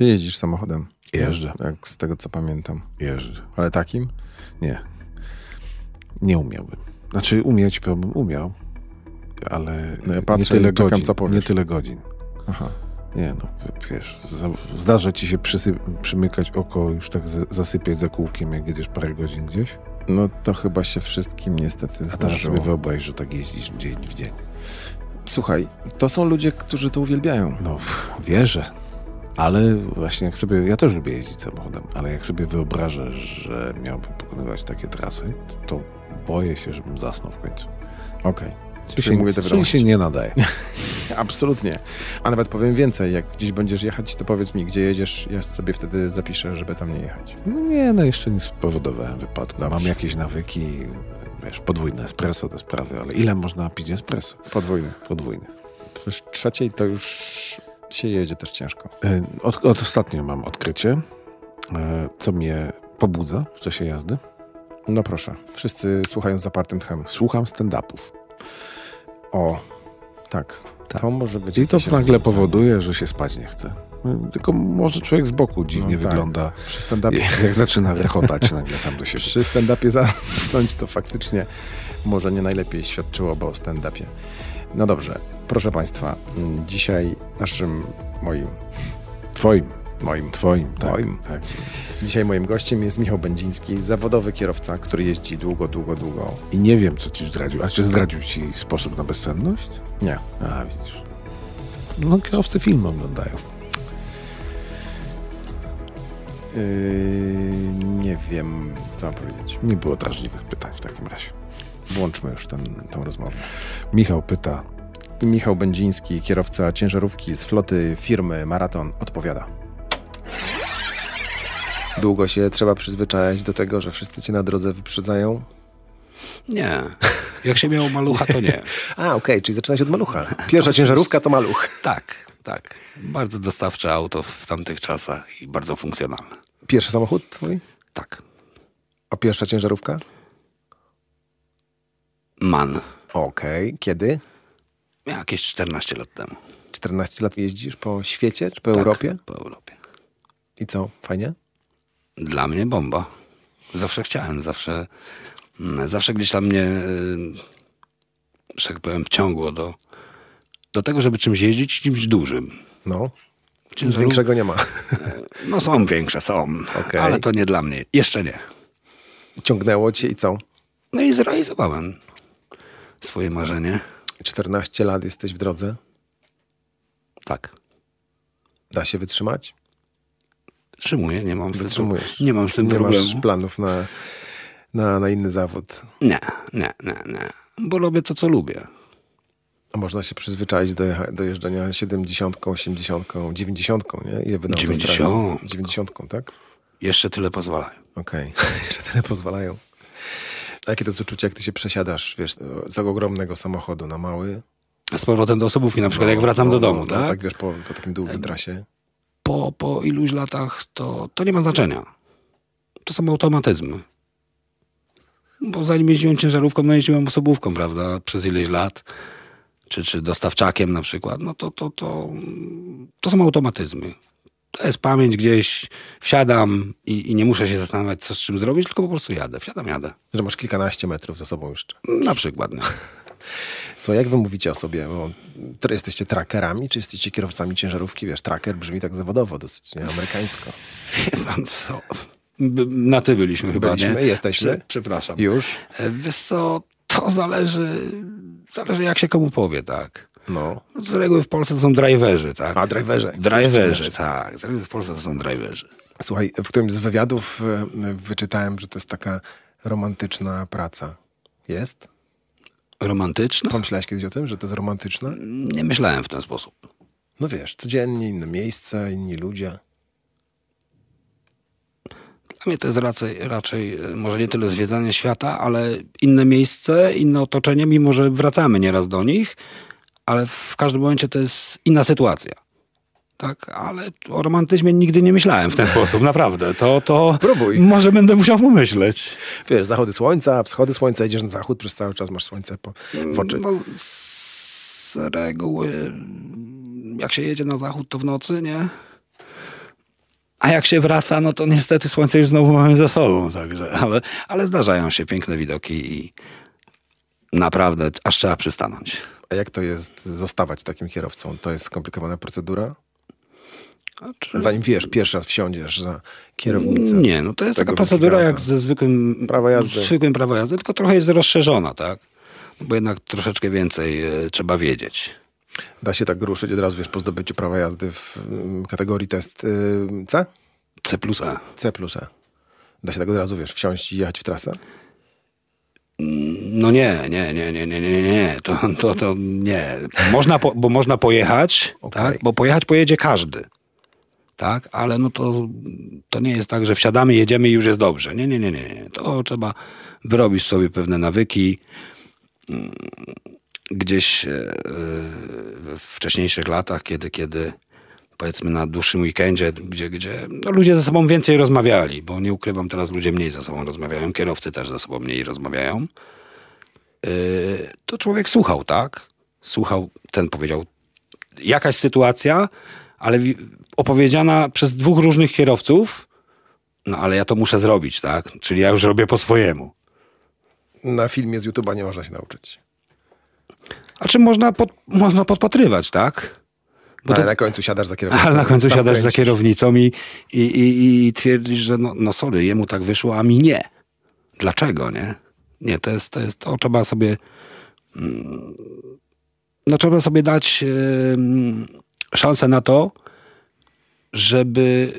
Ty jeździsz samochodem. Jeżdżę. Tak, jak z tego co pamiętam. Jeżdżę. Ale takim? Nie. Nie umiałbym. Znaczy umieć bym umiał, ale no ja patrzę, nie, tyle czekam, godzin, co powiesz. nie tyle godzin. Aha. Nie no, wiesz, zdarza ci się przymykać oko, już tak zasypiać za kółkiem, jak jedziesz parę godzin gdzieś? No to chyba się wszystkim niestety zdarza. A teraz sobie wyobraź, że tak jeździsz dzień w dzień. Słuchaj, to są ludzie, którzy to uwielbiają. No, wierzę. Ale właśnie jak sobie, ja też lubię jeździć samochodem, ale jak sobie wyobrażę, że miałbym pokonywać takie trasy, to boję się, żebym zasnął w końcu. Okej. Okay. Tu się, mówię czyli się nie nadaje. Absolutnie. A nawet powiem więcej, jak gdzieś będziesz jechać, to powiedz mi, gdzie jedziesz, ja sobie wtedy zapiszę, żeby tam nie jechać. No nie, no jeszcze nie spowodowałem wypadku. Dobrze. Mam jakieś nawyki, wiesz, podwójne espresso te sprawy, ale ile można pić espresso? Podwójny. Podwójny. To trzeciej to już się jedzie też ciężko. E, od, od ostatnio mam odkrycie, e, co mnie pobudza w czasie jazdy. No proszę, wszyscy słuchają z zapartym tchem. Słucham stand-upów. O, tak. tak. To może być. I to nagle powoduje, że się spać nie chce. E, tylko może człowiek z boku dziwnie no, tak. wygląda. Przy stand-upie. Jak, zaczyna rechotać nagle sam do siebie. Przy stand-upie zasnąć to faktycznie może nie najlepiej świadczyło, bo o stand-upie. No dobrze, proszę Państwa, mm, dzisiaj naszym, moim, Twoim, moim, Twoim, tak, moim. Tak. Dzisiaj moim gościem jest Michał Będziński, zawodowy kierowca, który jeździ długo, długo, długo. I nie wiem, co Ci zdradził. A czy zdradził Ci sposób na bezsenność? Nie. A, widzisz. No, kierowcy filmy oglądają. Yy, nie wiem, co mam powiedzieć. Nie było drażliwych pytań w takim razie włączmy już ten, tą rozmowę. Michał pyta. Michał Będziński, kierowca ciężarówki z floty firmy Maraton, odpowiada. Długo się trzeba przyzwyczajać do tego, że wszyscy cię na drodze wyprzedzają? Nie. Jak się miało malucha, to nie. A, okej, okay, czyli się od malucha. Pierwsza ciężarówka to maluch. Tak, tak. Bardzo dostawcze auto w tamtych czasach i bardzo funkcjonalne. Pierwszy samochód twój? Tak. A pierwsza ciężarówka? Man. Okej. Okay. Kiedy? Jakieś 14 lat temu. 14 lat jeździsz po świecie czy po tak, Europie? po Europie. I co? Fajnie? Dla mnie bomba. Zawsze chciałem, zawsze, mm, zawsze gdzieś tam mnie, y, że tak powiem, wciągło do, do tego, żeby czymś jeździć, czymś dużym. No. Czymś większego nie ma. No są większe, są. Okay. Ale to nie dla mnie. Jeszcze nie. Ciągnęło cię i co? No i zrealizowałem swoje marzenie. 14 lat jesteś w drodze? Tak. Da się wytrzymać? Wytrzymuję, nie mam z, Tym, nie mam z tym nie problemu. Nie masz planów na, na, na inny zawód? Nie, nie, nie, nie. Bo robię to, co lubię. Można się przyzwyczaić do, do jeżdżenia 70, 80, 90, nie? Ile wydam 90. 90, tak? Jeszcze tyle pozwalają. Okej, okay. jeszcze tyle pozwalają jakie to jest uczucie, jak ty się przesiadasz, wiesz, z ogromnego samochodu na mały? z powrotem do osobówki, na przykład no, jak wracam no, do no, domu, no, no, tak? tak, wiesz, po, po takim długim trasie. Po, po iluś latach to, to nie ma znaczenia. To są automatyzmy. Bo zanim jeździłem ciężarówką, no jeździłem osobówką, prawda, przez ileś lat. Czy, czy dostawczakiem na przykład, no to, to, to, to są automatyzmy to jest pamięć gdzieś, wsiadam i, i, nie muszę się zastanawiać, co z czym zrobić, tylko po prostu jadę, wsiadam, jadę. Że masz kilkanaście metrów za sobą jeszcze. Na przykład. No. Słuchaj, jak wy mówicie o sobie? Bo jesteście trackerami, czy jesteście kierowcami ciężarówki? Wiesz, tracker brzmi tak zawodowo dosyć, nie? Amerykańsko. Wie pan co? Na ty byliśmy chyba, byliśmy, nie? jesteśmy. Przepraszam. Już? E, wiesz co, to zależy, zależy jak się komu powie, tak. No. no. Z reguły w Polsce to są driverzy, tak? A, driverzy. Driverzy, tak. Z reguły w Polsce to są driverzy. Słuchaj, w którymś z wywiadów e, wyczytałem, że to jest taka romantyczna praca. Jest? Romantyczna? Pomyślałeś kiedyś o tym, że to jest romantyczne? Nie myślałem w ten sposób. No wiesz, codziennie inne miejsca, inni ludzie. Dla mnie to jest raczej, raczej e, może nie tyle zwiedzanie świata, ale inne miejsce, inne otoczenie, mimo że wracamy nieraz do nich, ale w każdym momencie to jest inna sytuacja. Tak, ale o romantyzmie nigdy nie myślałem w ten sposób, naprawdę. To, to Spróbuj. może będę musiał pomyśleć. Wiesz, zachody słońca, wschody słońca, idziesz na zachód, przez cały czas masz słońce po, w oczy. No, z reguły, jak się jedzie na zachód, to w nocy, nie? A jak się wraca, no to niestety słońce już znowu mamy za sobą, także, ale, ale zdarzają się piękne widoki i naprawdę aż trzeba przystanąć. A jak to jest zostawać takim kierowcą? To jest skomplikowana procedura? Znaczy... Zanim wiesz, pierwszy raz wsiądziesz za kierownicę. Nie, no to jest taka procedura jak ze zwykłym prawa jazdy. zwykłym prawa jazdy, tylko trochę jest rozszerzona, tak? No bo jednak troszeczkę więcej e, trzeba wiedzieć. Da się tak ruszyć od razu, wiesz, po zdobyciu prawa jazdy w mm, kategorii test y, C? C plus A. E. C plus A. E. Da się tak od razu, wiesz, wsiąść i jechać w trasę? No nie, nie, nie, nie, nie, nie, nie, to, to, to nie. Można po, bo można pojechać, okay. tak? bo pojechać pojedzie każdy, tak? Ale no to, to nie jest tak, że wsiadamy, jedziemy i już jest dobrze. Nie, nie, nie, nie, nie. To trzeba wyrobić sobie pewne nawyki. Mm, gdzieś e, e, w wcześniejszych latach, kiedy, kiedy powiedzmy na dłuższym weekendzie, gdzie, gdzie no, ludzie ze sobą więcej rozmawiali, bo nie ukrywam, teraz ludzie mniej ze sobą rozmawiają, kierowcy też ze sobą mniej rozmawiają, yy, to człowiek słuchał, tak? Słuchał, ten powiedział, jakaś sytuacja, ale opowiedziana przez dwóch różnych kierowców, no ale ja to muszę zrobić, tak? Czyli ja już robię po swojemu. Na filmie z YouTube'a nie można się nauczyć. A czym można, pod, można podpatrywać, tak? Bo ale to... na końcu siadasz za kierownicą. Ale na końcu siadasz kręcisz. za kierownicą i, i, i, i twierdzisz, że no, no sorry, jemu tak wyszło, a mi nie. Dlaczego, nie? Nie, to jest to, jest, to trzeba sobie mm, no trzeba sobie dać yy, szansę na to, żeby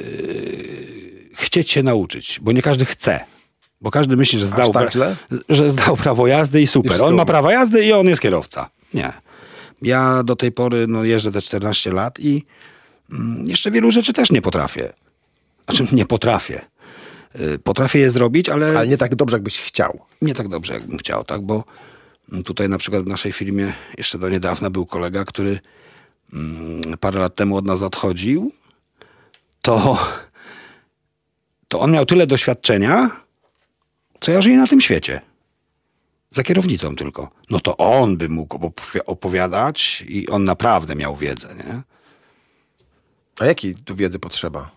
yy, chcieć się nauczyć, bo nie każdy chce. Bo każdy myśli, że zdał, tak że zdał prawo jazdy i super. I on ma prawo jazdy i on jest kierowca. Nie. Ja do tej pory no, jeżdżę te 14 lat i mm, jeszcze wielu rzeczy też nie potrafię. Znaczy, nie potrafię. Y, potrafię je zrobić, ale... Ale nie tak dobrze, jakbyś chciał. Nie tak dobrze, jakbym chciał, tak? Bo mm, tutaj na przykład w naszej firmie jeszcze do niedawna był kolega, który mm, parę lat temu od nas odchodził. To, to on miał tyle doświadczenia, co ja żyję na tym świecie za kierownicą tylko. No to on by mógł opowiadać i on naprawdę miał wiedzę, nie? A jakiej tu wiedzy potrzeba?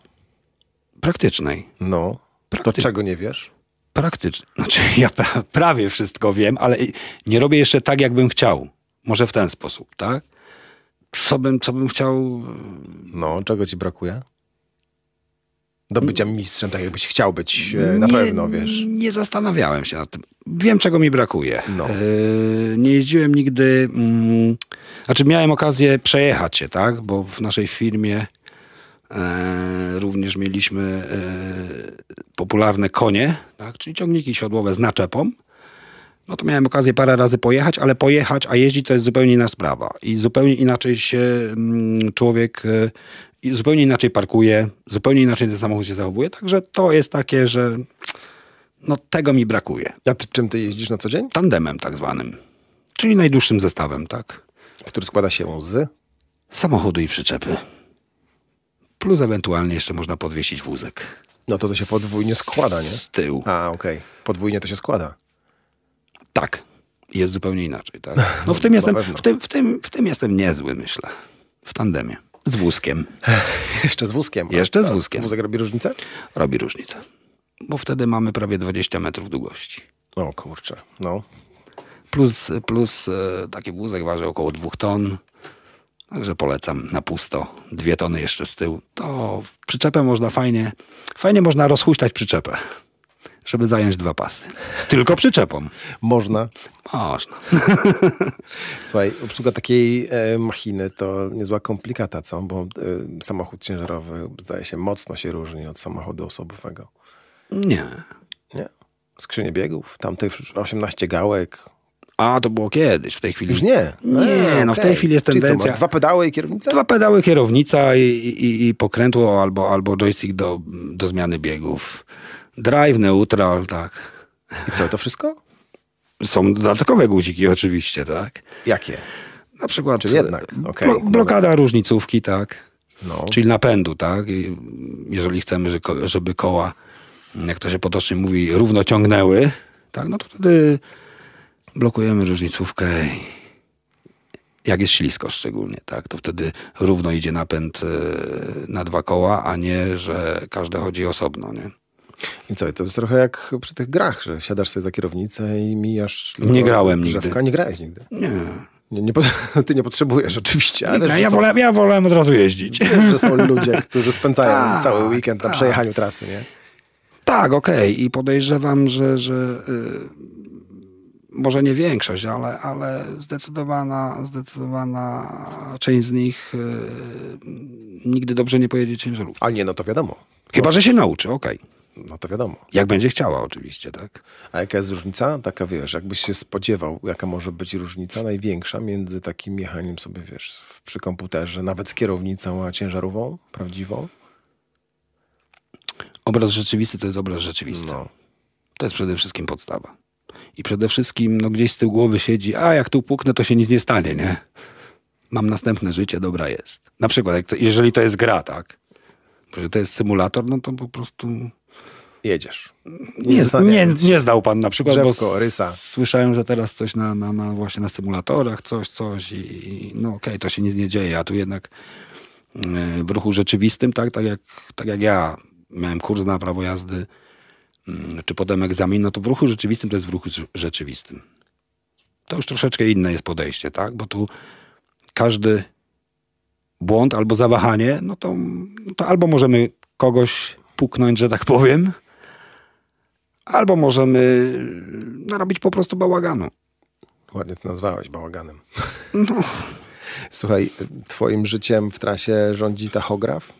Praktycznej. No. Prakty... To czego nie wiesz? Praktycznie. Znaczy, ja pra prawie wszystko wiem, ale nie robię jeszcze tak, jakbym chciał. Może w ten sposób, tak? Co bym, co bym chciał. No, czego ci brakuje? do bycia mistrzem, tak jakbyś chciał być e, na nie, pewno, wiesz? Nie zastanawiałem się nad tym. Wiem, czego mi brakuje. No. E, nie jeździłem nigdy... Mm, znaczy miałem okazję przejechać się, tak? Bo w naszej firmie e, również mieliśmy e, popularne konie, tak? czyli ciągniki siodłowe z naczepą. No to miałem okazję parę razy pojechać, ale pojechać, a jeździć to jest zupełnie inna sprawa. I zupełnie inaczej się mm, człowiek e, zupełnie inaczej parkuje, zupełnie inaczej ten samochód się zachowuje, także to jest takie, że no tego mi brakuje. A ty, czym ty jeździsz na co dzień? Tandemem tak zwanym, czyli najdłuższym zestawem, tak. Który składa się z? Samochodu i przyczepy. Plus ewentualnie jeszcze można podwieścić wózek. No to to się podwójnie składa, nie? Z tyłu. A, okej. Okay. Podwójnie to się składa. Tak. Jest zupełnie inaczej, tak? No w tym, jestem, w tym, w tym, w tym jestem niezły, myślę. W tandemie. Z wózkiem. Jeszcze z wózkiem. Jeszcze z wózkiem. Wózek robi różnicę? Robi różnicę. Bo wtedy mamy prawie 20 metrów długości. O kurczę, no. Plus, plus e, taki wózek waży około 2 ton. Także polecam na pusto. Dwie tony jeszcze z tyłu. To przyczepę można fajnie, fajnie można rozhuśtać przyczepę żeby zająć dwa pasy. Tylko przyczepą. Można. Można. Słuchaj, obsługa takiej e, machiny to niezła komplikata, co? Bo e, samochód ciężarowy zdaje się mocno się różni od samochodu osobowego. Nie. Nie. Skrzynie biegów, tam 18 gałek, a, to było kiedyś, w tej chwili. Już nie. nie, no okay. w tej e, chwili jest Czyli tendencja. Co, dwa pedały i kierownica? Dwa pedały, kierownica i, i, i pokrętło albo, albo joystick do, do zmiany biegów. Drive neutral, tak. I co, to wszystko? Są dodatkowe guziki oczywiście, tak. Jakie? Na przykład Czy jednak? No, okay, blokada dobra. różnicówki, tak. No. Czyli napędu, tak. Jeżeli chcemy, żeby koła, jak to się potocznie mówi, równo ciągnęły, tak, no to wtedy blokujemy różnicówkę. Jak jest ślisko szczególnie, tak, to wtedy równo idzie napęd e, na dwa koła, a nie, że każde chodzi osobno, nie? I co, to jest trochę jak przy tych grach, że siadasz sobie za kierownicę i mijasz... Nie grałem drzewka. nigdy. Nie grałeś nigdy? Nie. Nie, nie, ty nie potrzebujesz oczywiście, ale... Nie, ja, są, wolałem, ja wolałem od razu jeździć. że są ludzie, którzy spędzają ta, cały weekend na ta. przejechaniu trasy, nie? Tak, okej. Okay. I podejrzewam, że, że yy, może nie większość, ale, ale zdecydowana, zdecydowana część z nich yy, nigdy dobrze nie pojedzie ciężarówką. A nie, no to wiadomo. Chyba, że się nauczy, okej. Okay. No to wiadomo. Jak będzie chciała oczywiście, tak? A jaka jest różnica? Taka, wiesz, jakbyś się spodziewał, jaka może być różnica największa między takim jechaniem sobie, wiesz, przy komputerze, nawet z kierownicą, a ciężarową prawdziwą? Obraz rzeczywisty to jest obraz rzeczywisty. No. To jest przede wszystkim podstawa. I przede wszystkim, no gdzieś z tyłu głowy siedzi, a jak tu puknę, to się nic nie stanie, nie? Mam następne życie, dobra jest. Na przykład, to, jeżeli to jest gra, tak? Jeżeli to jest symulator, no to po prostu jedziesz. Nie, nie, nie, nie zdał pan na przykład, Drzewko, bo rysa. słyszałem, że teraz coś na, na, na, właśnie na symulatorach, coś, coś i, no okej, okay, to się nic nie dzieje, a tu jednak y, w ruchu rzeczywistym, tak, tak, jak, tak jak ja miałem kurs na prawo jazdy, mm, czy potem egzamin, no to w ruchu rzeczywistym to jest w ruchu rzeczywistym. To już troszeczkę inne jest podejście, tak? Bo tu każdy błąd albo zawahanie, no to, to albo możemy kogoś puknąć, że tak powiem, albo możemy e, narobić po prostu bałaganu. Ładnie to nazwałeś bałaganem. No. Słuchaj, twoim życiem w trasie rządzi tachograf?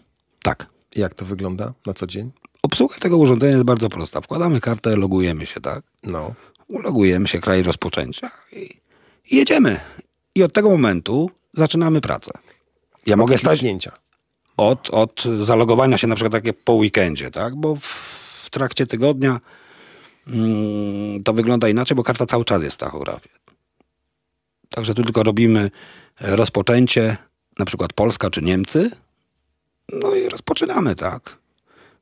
Tak. Jak to wygląda na co dzień? Obsługa tego urządzenia jest bardzo prosta. Wkładamy kartę, logujemy się, tak? No. Logujemy się, kraj rozpoczęcia i jedziemy. I od tego momentu zaczynamy pracę. Ja od mogę stać... Kliknięcia. Od, od zalogowania się na przykład takie po weekendzie, tak? Bo w, w trakcie tygodnia Mm, to wygląda inaczej, bo karta cały czas jest w tachografie. Także tu tylko robimy rozpoczęcie, na przykład Polska czy Niemcy, no i rozpoczynamy, tak.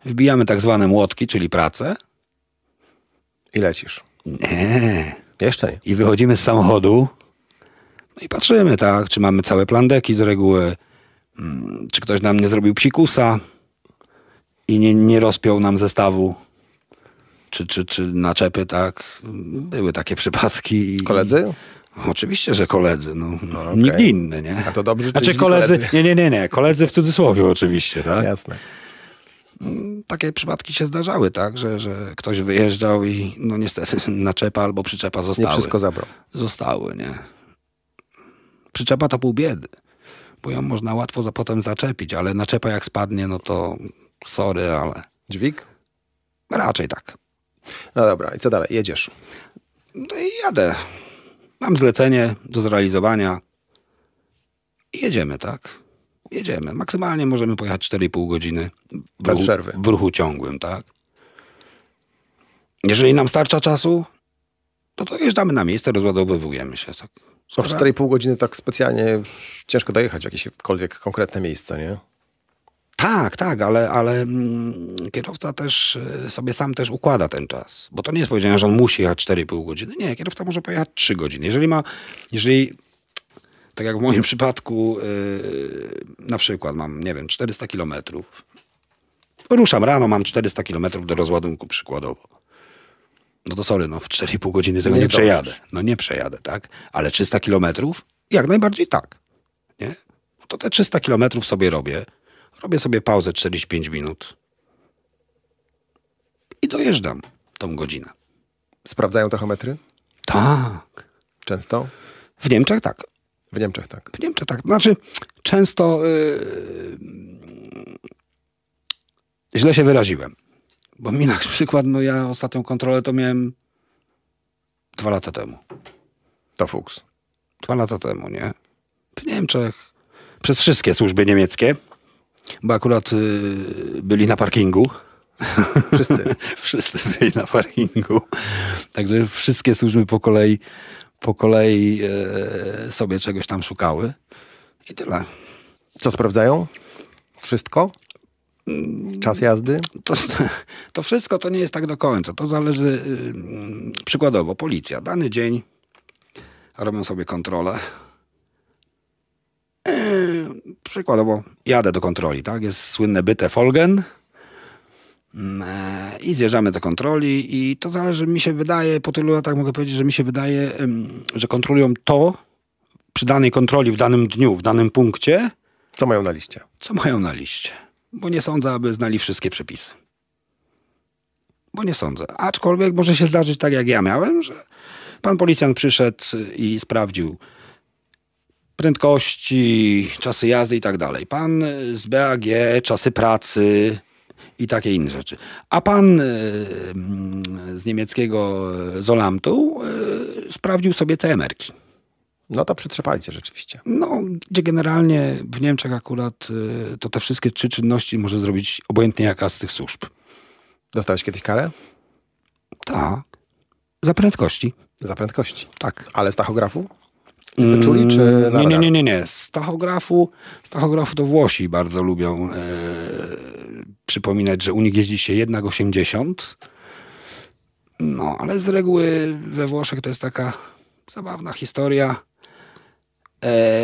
Wbijamy tak zwane młotki, czyli pracę. I lecisz. Nie. Jeszcze nie. I wychodzimy z samochodu no i patrzymy, tak, czy mamy całe plandeki z reguły, mm, czy ktoś nam nie zrobił psikusa i nie, nie rozpiął nam zestawu czy, czy, czy naczepy, tak. Były takie przypadki. Koledzy? Oczywiście, że koledzy, no. no okay. Nikt inny, nie? A to dobrze, znaczy, koledzy, koledzy, nie, nie, nie, nie, koledzy w cudzysłowie oczywiście, tak? Jasne. Mm, takie przypadki się zdarzały, tak, że, że ktoś wyjeżdżał i no niestety naczepa albo przyczepa zostały. Nie wszystko zabrał. Zostały, nie. Przyczepa to pół biedy, bo ją można łatwo za potem zaczepić, ale naczepa jak spadnie, no to sorry, ale... Dźwig? Raczej tak. No dobra, i co dalej? Jedziesz. No i jadę. Mam zlecenie do zrealizowania. I jedziemy, tak? Jedziemy. Maksymalnie możemy pojechać 4,5 godziny. W Bez ruchu, przerwy. W ruchu ciągłym, tak? Jeżeli nam starcza czasu, to dojeżdżamy na miejsce, rozładowujemy się. Tak. No w 4,5 godziny tak specjalnie ciężko dojechać w jakiekolwiek konkretne miejsce, nie? Tak, tak, ale, ale mm, kierowca też e, sobie sam też układa ten czas. Bo to nie jest powiedziane, że on musi jechać 4,5 godziny. Nie, kierowca może pojechać 3 godziny. Jeżeli ma, jeżeli tak jak w moim przypadku, yy, na przykład mam, nie wiem, 400 kilometrów. Ruszam rano, mam 400 kilometrów do rozładunku przykładowo. No to sorry, no w 4,5 godziny tego nie, nie przejadę. No nie przejadę, tak? Ale 300 kilometrów? Jak najbardziej tak. Nie? No to te 300 kilometrów sobie robię Robię sobie pauzę 45 minut i dojeżdżam tą godzinę. Sprawdzają tachometry? Tak. Często? W Niemczech tak. W Niemczech tak. W Niemczech tak. Znaczy, często yy, źle się wyraziłem. Bo mi na przykład, no ja ostatnią kontrolę to miałem dwa lata temu. To fuks. Dwa lata temu, nie? W Niemczech. Przez wszystkie służby niemieckie. Bo akurat y, byli na parkingu. Wszyscy. Wszyscy byli na parkingu. Także wszystkie służby po kolei, po kolei e, sobie czegoś tam szukały. I tyle. Co sprawdzają? Wszystko? Czas jazdy? To, to, wszystko to nie jest tak do końca. To zależy, y, przykładowo, policja. Dany dzień robią sobie kontrolę Yy, przykładowo jadę do kontroli, tak? Jest słynne byte Folgen mm, e, i zjeżdżamy do kontroli i to zależy, mi się wydaje, po tylu latach mogę powiedzieć, że mi się wydaje, że kontrolują to przy danej kontroli w danym dniu, w danym punkcie. Co mają na liście? Co mają na liście. Bo nie sądzę, aby znali wszystkie przepisy. Bo nie sądzę. Aczkolwiek może się zdarzyć tak, jak ja miałem, że pan policjant przyszedł i sprawdził prędkości, czasy jazdy i tak dalej. Pan z BAG, czasy pracy i takie inne rzeczy. A pan e, mm, z niemieckiego e, Zolamtu e, sprawdził sobie CMR-ki. No to przytrzepajcie rzeczywiście. No, gdzie generalnie w Niemczech akurat to te wszystkie trzy czynności może zrobić obojętnie jaka z tych służb. Dostałeś kiedyś karę? Tak. Za prędkości. Za prędkości. Tak. Ale z tachografu? Wyczuli, czy nie, nie, nie, nie, nie. Z tachografu, z tachografu to Włosi bardzo lubią e, przypominać, że u nich jeździ się 80. No, ale z reguły we Włoszech to jest taka zabawna historia. E,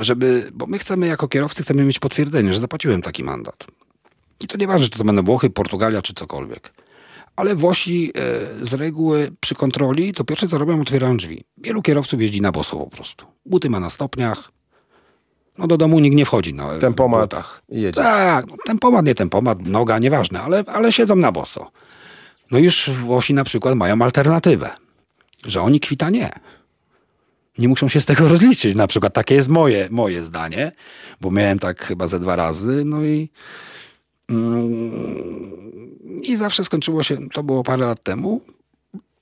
żeby, bo my chcemy jako kierowcy chcemy mieć potwierdzenie, że zapłaciłem taki mandat. I to nie ważne, czy to będą Włochy, Portugalia, czy cokolwiek ale Włosi e, z reguły przy kontroli to pierwsze co robią otwierają drzwi. Wielu kierowców jeździ na boso po prostu. Buty ma na stopniach. No do domu nikt nie wchodzi na Tempomat butach. jedzie. Tak, no, tempomat, nie tempomat, noga, nieważne, ale, ale siedzą na boso. No już Włosi na przykład mają alternatywę, że oni kwita nie nie muszą się z tego rozliczyć. Na przykład takie jest moje, moje zdanie, bo miałem tak chyba ze dwa razy, no i Mm, I zawsze skończyło się, to było parę lat temu,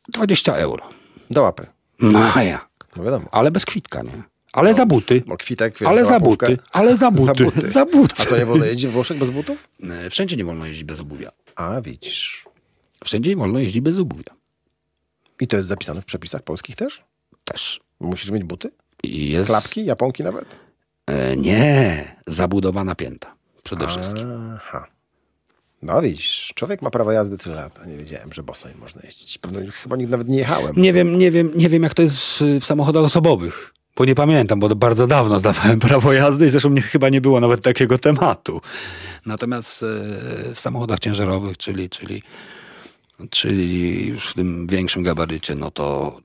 20 euro. Do łapy. No jak? No wiadomo. Ale bez kwitka, nie? Ale no, za buty. No kwitek, wiesz, ale za buty, ale za buty, za buty. Za buty. A co, nie wolno jeździć w Włoszech bez butów? E, wszędzie nie wolno jeździć bez obuwia. A, widzisz. Wszędzie nie wolno jeździć bez obuwia. I to jest zapisane w przepisach polskich też? Też. Musisz mieć buty? Jest... Klapki, japonki nawet? E, nie, zabudowana pięta przede Aha. wszystkim. Aha. No widzisz, człowiek ma prawo jazdy 3 lata. Nie wiedziałem, że bosoń można jeździć. Pewno chyba nigdy nawet nie jechałem. Nie wiem, nie wiem, nie wiem jak to jest w, w samochodach osobowych. Bo nie pamiętam, bo bardzo dawno zdawałem prawo jazdy i zresztą chyba nie było nawet takiego tematu. Natomiast yy, w samochodach ciężarowych, czyli, czyli, czyli już w tym większym gabarycie, no to...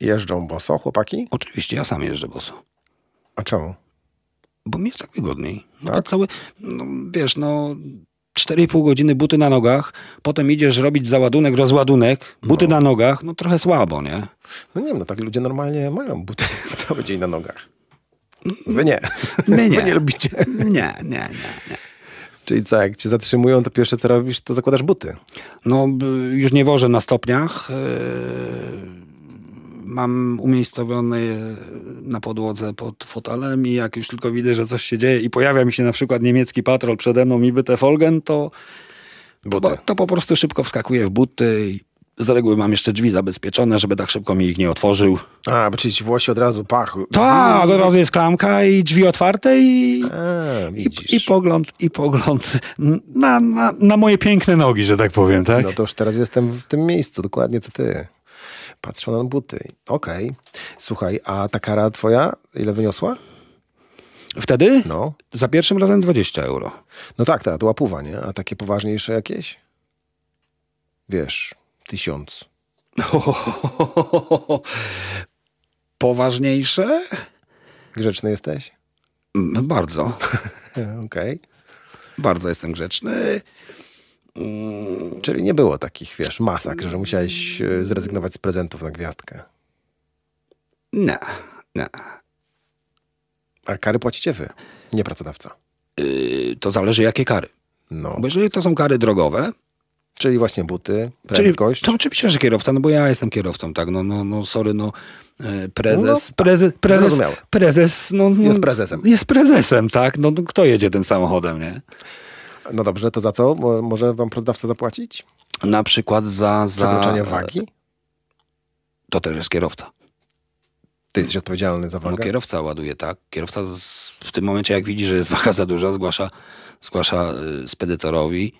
Jeżdżą boso chłopaki? Oczywiście, ja sam jeżdżę boso. A czemu? Bo mi jest tak wygodniej. No tak? Cały, no wiesz, no 4,5 godziny buty na nogach, potem idziesz robić załadunek, rozładunek, buty no. na nogach, no trochę słabo, nie? No nie wiem, no tak ludzie normalnie mają buty cały dzień na nogach. Mm. Wy nie. My nie. Wy nie lubicie. Nie, nie, nie, nie. Czyli co, jak cię zatrzymują, to pierwsze co robisz, to zakładasz buty. No, już nie wożę na stopniach. Yy mam umiejscowiony na podłodze pod fotelem i jak już tylko widzę, że coś się dzieje i pojawia mi się na przykład niemiecki patrol przede mną i byte folgen, to, to, to po prostu szybko wskakuję w buty i z reguły mam jeszcze drzwi zabezpieczone, żeby tak szybko mi ich nie otworzył. A, bo czyli ci Włosi od razu pach. Tak, od mm. razu jest klamka i drzwi otwarte i, A, e, i, i, pogląd, i pogląd na, na, na moje piękne nogi, że tak powiem, tak? No to już teraz jestem w tym miejscu, dokładnie co ty patrzą na buty. Okej. Okay. Słuchaj, a ta kara twoja ile wyniosła? Wtedy? No. Za pierwszym razem 20 euro. No tak, tak, to łapuwa, nie? A takie poważniejsze jakieś? Wiesz, tysiąc. poważniejsze? Grzeczny jesteś? Mm, bardzo. Okej. Okay. Bardzo jestem grzeczny. Mm, czyli nie było takich, wiesz, masak, że musiałeś e, zrezygnować z prezentów na gwiazdkę. No, no. A kary płacicie wy, nie pracodawca. Yy, to zależy jakie kary. No. Bo jeżeli to są kary drogowe, Czyli właśnie buty, prędkość. Czyli to oczywiście, że kierowca, no bo ja jestem kierowcą, tak, no, no, no sorry, no e, prezes, no, prezes, prezes, prezes, no, no, jest prezesem. Jest prezesem, tak, no, no kto jedzie tym samochodem, nie? No dobrze, to za co może wam pracodawca zapłacić? Na przykład za... za... Przekroczenie wagi? To też jest kierowca. Ty jesteś odpowiedzialny za no wagę? No, kierowca ładuje, tak. Kierowca z, w tym momencie, jak widzi, że jest waga za duża, zgłasza, zgłasza y, spedytorowi,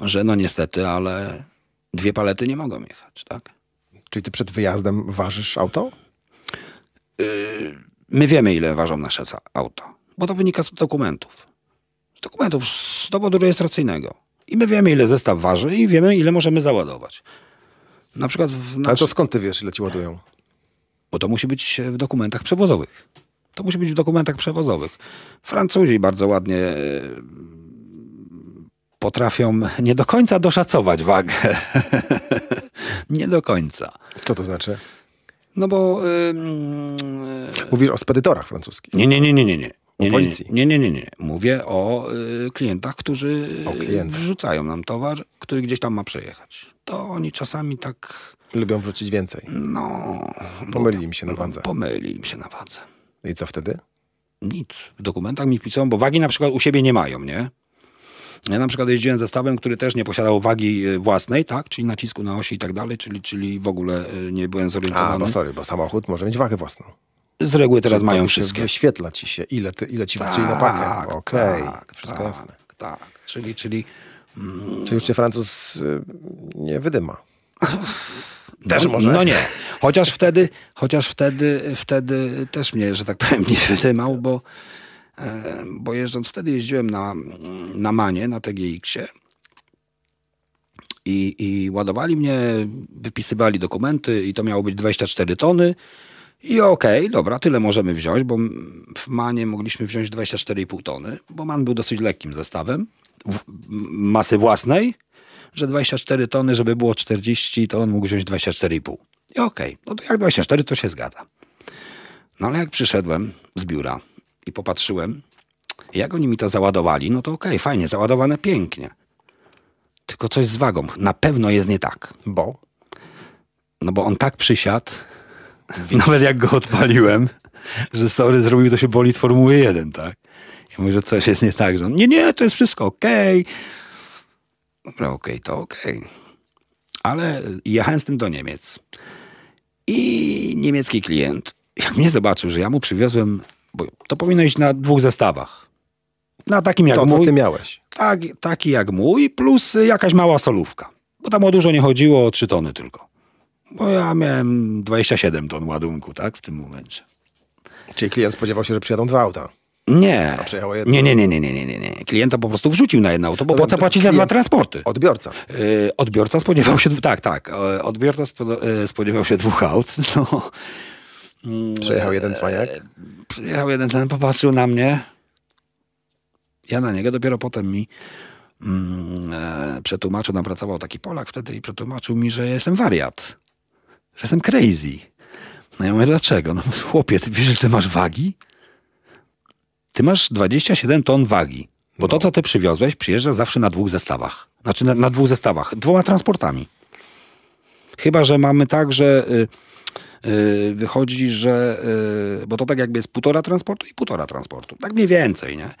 że no niestety, ale dwie palety nie mogą jechać, tak? Czyli ty przed wyjazdem ważysz auto? Yy, my wiemy, ile ważą nasze auto, bo to wynika z dokumentów dokumentów z dowodu rejestracyjnego. I my wiemy, ile zestaw waży i wiemy, ile możemy załadować. Na przykład w naszy... Ale to skąd ty wiesz, ile ci ładują? Bo to musi być e, w dokumentach przewozowych. To musi być w dokumentach przewozowych. Francuzi bardzo ładnie e, potrafią nie do końca doszacować wagę. nie do końca. Co to znaczy? No bo. Yy, Mówisz o spedytorach francuskich. Nie, nie, nie, nie, nie. nie nie, policji. Nie, nie, nie, nie. Mówię o y, klientach, którzy o klientach. wrzucają nam towar, który gdzieś tam ma przejechać. To oni czasami tak... Lubią wrzucić więcej. No. Pomyli im się na wadze. Pomyli im się na wadze. No I co wtedy? Nic. W dokumentach mi wpisują, bo wagi na przykład u siebie nie mają, nie? Ja na przykład jeździłem zestawem, który też nie posiadał wagi y, własnej, tak? Czyli nacisku na osi i tak dalej, czyli, czyli w ogóle y, nie byłem zorientowany. A, no sorry, bo samochód może mieć wagę własną. Z reguły teraz Czyli mają tak wszystkie. Wyświetla ci się, ile, ty, ile ci tak, wyczyli na pakę. Okej, okay. tak, wszystko tak, jasne. Tak, czyli... czyli mm, Czy już cię Francuz y, nie wydyma? Też no, może. No nie. Chociaż wtedy, chociaż wtedy, wtedy też mnie, że tak powiem, nie wydymał, bo, e, bo jeżdżąc wtedy jeździłem na, na Manie, na TGX-ie i, i ładowali mnie, wypisywali dokumenty i to miało być 24 tony. I okej, okay, dobra, tyle możemy wziąć, bo w Manie mogliśmy wziąć 24,5 tony, bo Man był dosyć lekkim zestawem masy własnej, że 24 tony, żeby było 40, to on mógł wziąć 24,5. I okej, okay, no to jak 24, to się zgadza. No ale jak przyszedłem z biura i popatrzyłem, jak oni mi to załadowali, no to okej, okay, fajnie, załadowane pięknie. Tylko coś z wagą. Na pewno jest nie tak. Bo? No bo on tak przysiadł, nawet jak go odpaliłem, że sorry, zrobił to się boli Formuły 1, tak? Ja mówię, że coś jest nie tak, że on, nie, nie, to jest wszystko okej. Okay. Dobra, okej, okay, to okej. Okay. Ale jechałem z tym do Niemiec. I niemiecki klient, jak mnie zobaczył, że ja mu przywiozłem, bo to powinno iść na dwóch zestawach. Na takim jak to, mój. To, co ty miałeś. Tak, taki jak mój, plus jakaś mała solówka. Bo tam o dużo nie chodziło, o trzy tony tylko. Bo no, ja miałem 27 ton ładunku, tak, w tym momencie. Czyli klient spodziewał się, że przyjadą dwa auta. Nie. nie. Nie, nie, nie, nie, nie, nie. Klienta po prostu wrzucił na jedno auto, bo po co płacić za dwa transporty? Odbiorca. Yy, odbiorca spodziewał się, tak, tak. Y, odbiorca y, spodziewał się dwóch aut. No. Mm, przejechał jeden cwaniak? Y, przejechał jeden ten popatrzył na mnie. Ja na niego dopiero potem mi mm, e, przetłumaczył, nam pracował taki Polak wtedy i przetłumaczył mi, że jestem wariat że jestem crazy. No ja mówię, dlaczego? No chłopiec wiesz, że ty masz wagi? Ty masz 27 ton wagi, bo no. to, co ty przywiozłeś, przyjeżdża zawsze na dwóch zestawach. Znaczy na, na dwóch zestawach, dwoma transportami. Chyba, że mamy tak, że yy, yy, wychodzi, że... Yy, bo to tak jakby jest półtora transportu i półtora transportu. Tak mniej więcej, nie?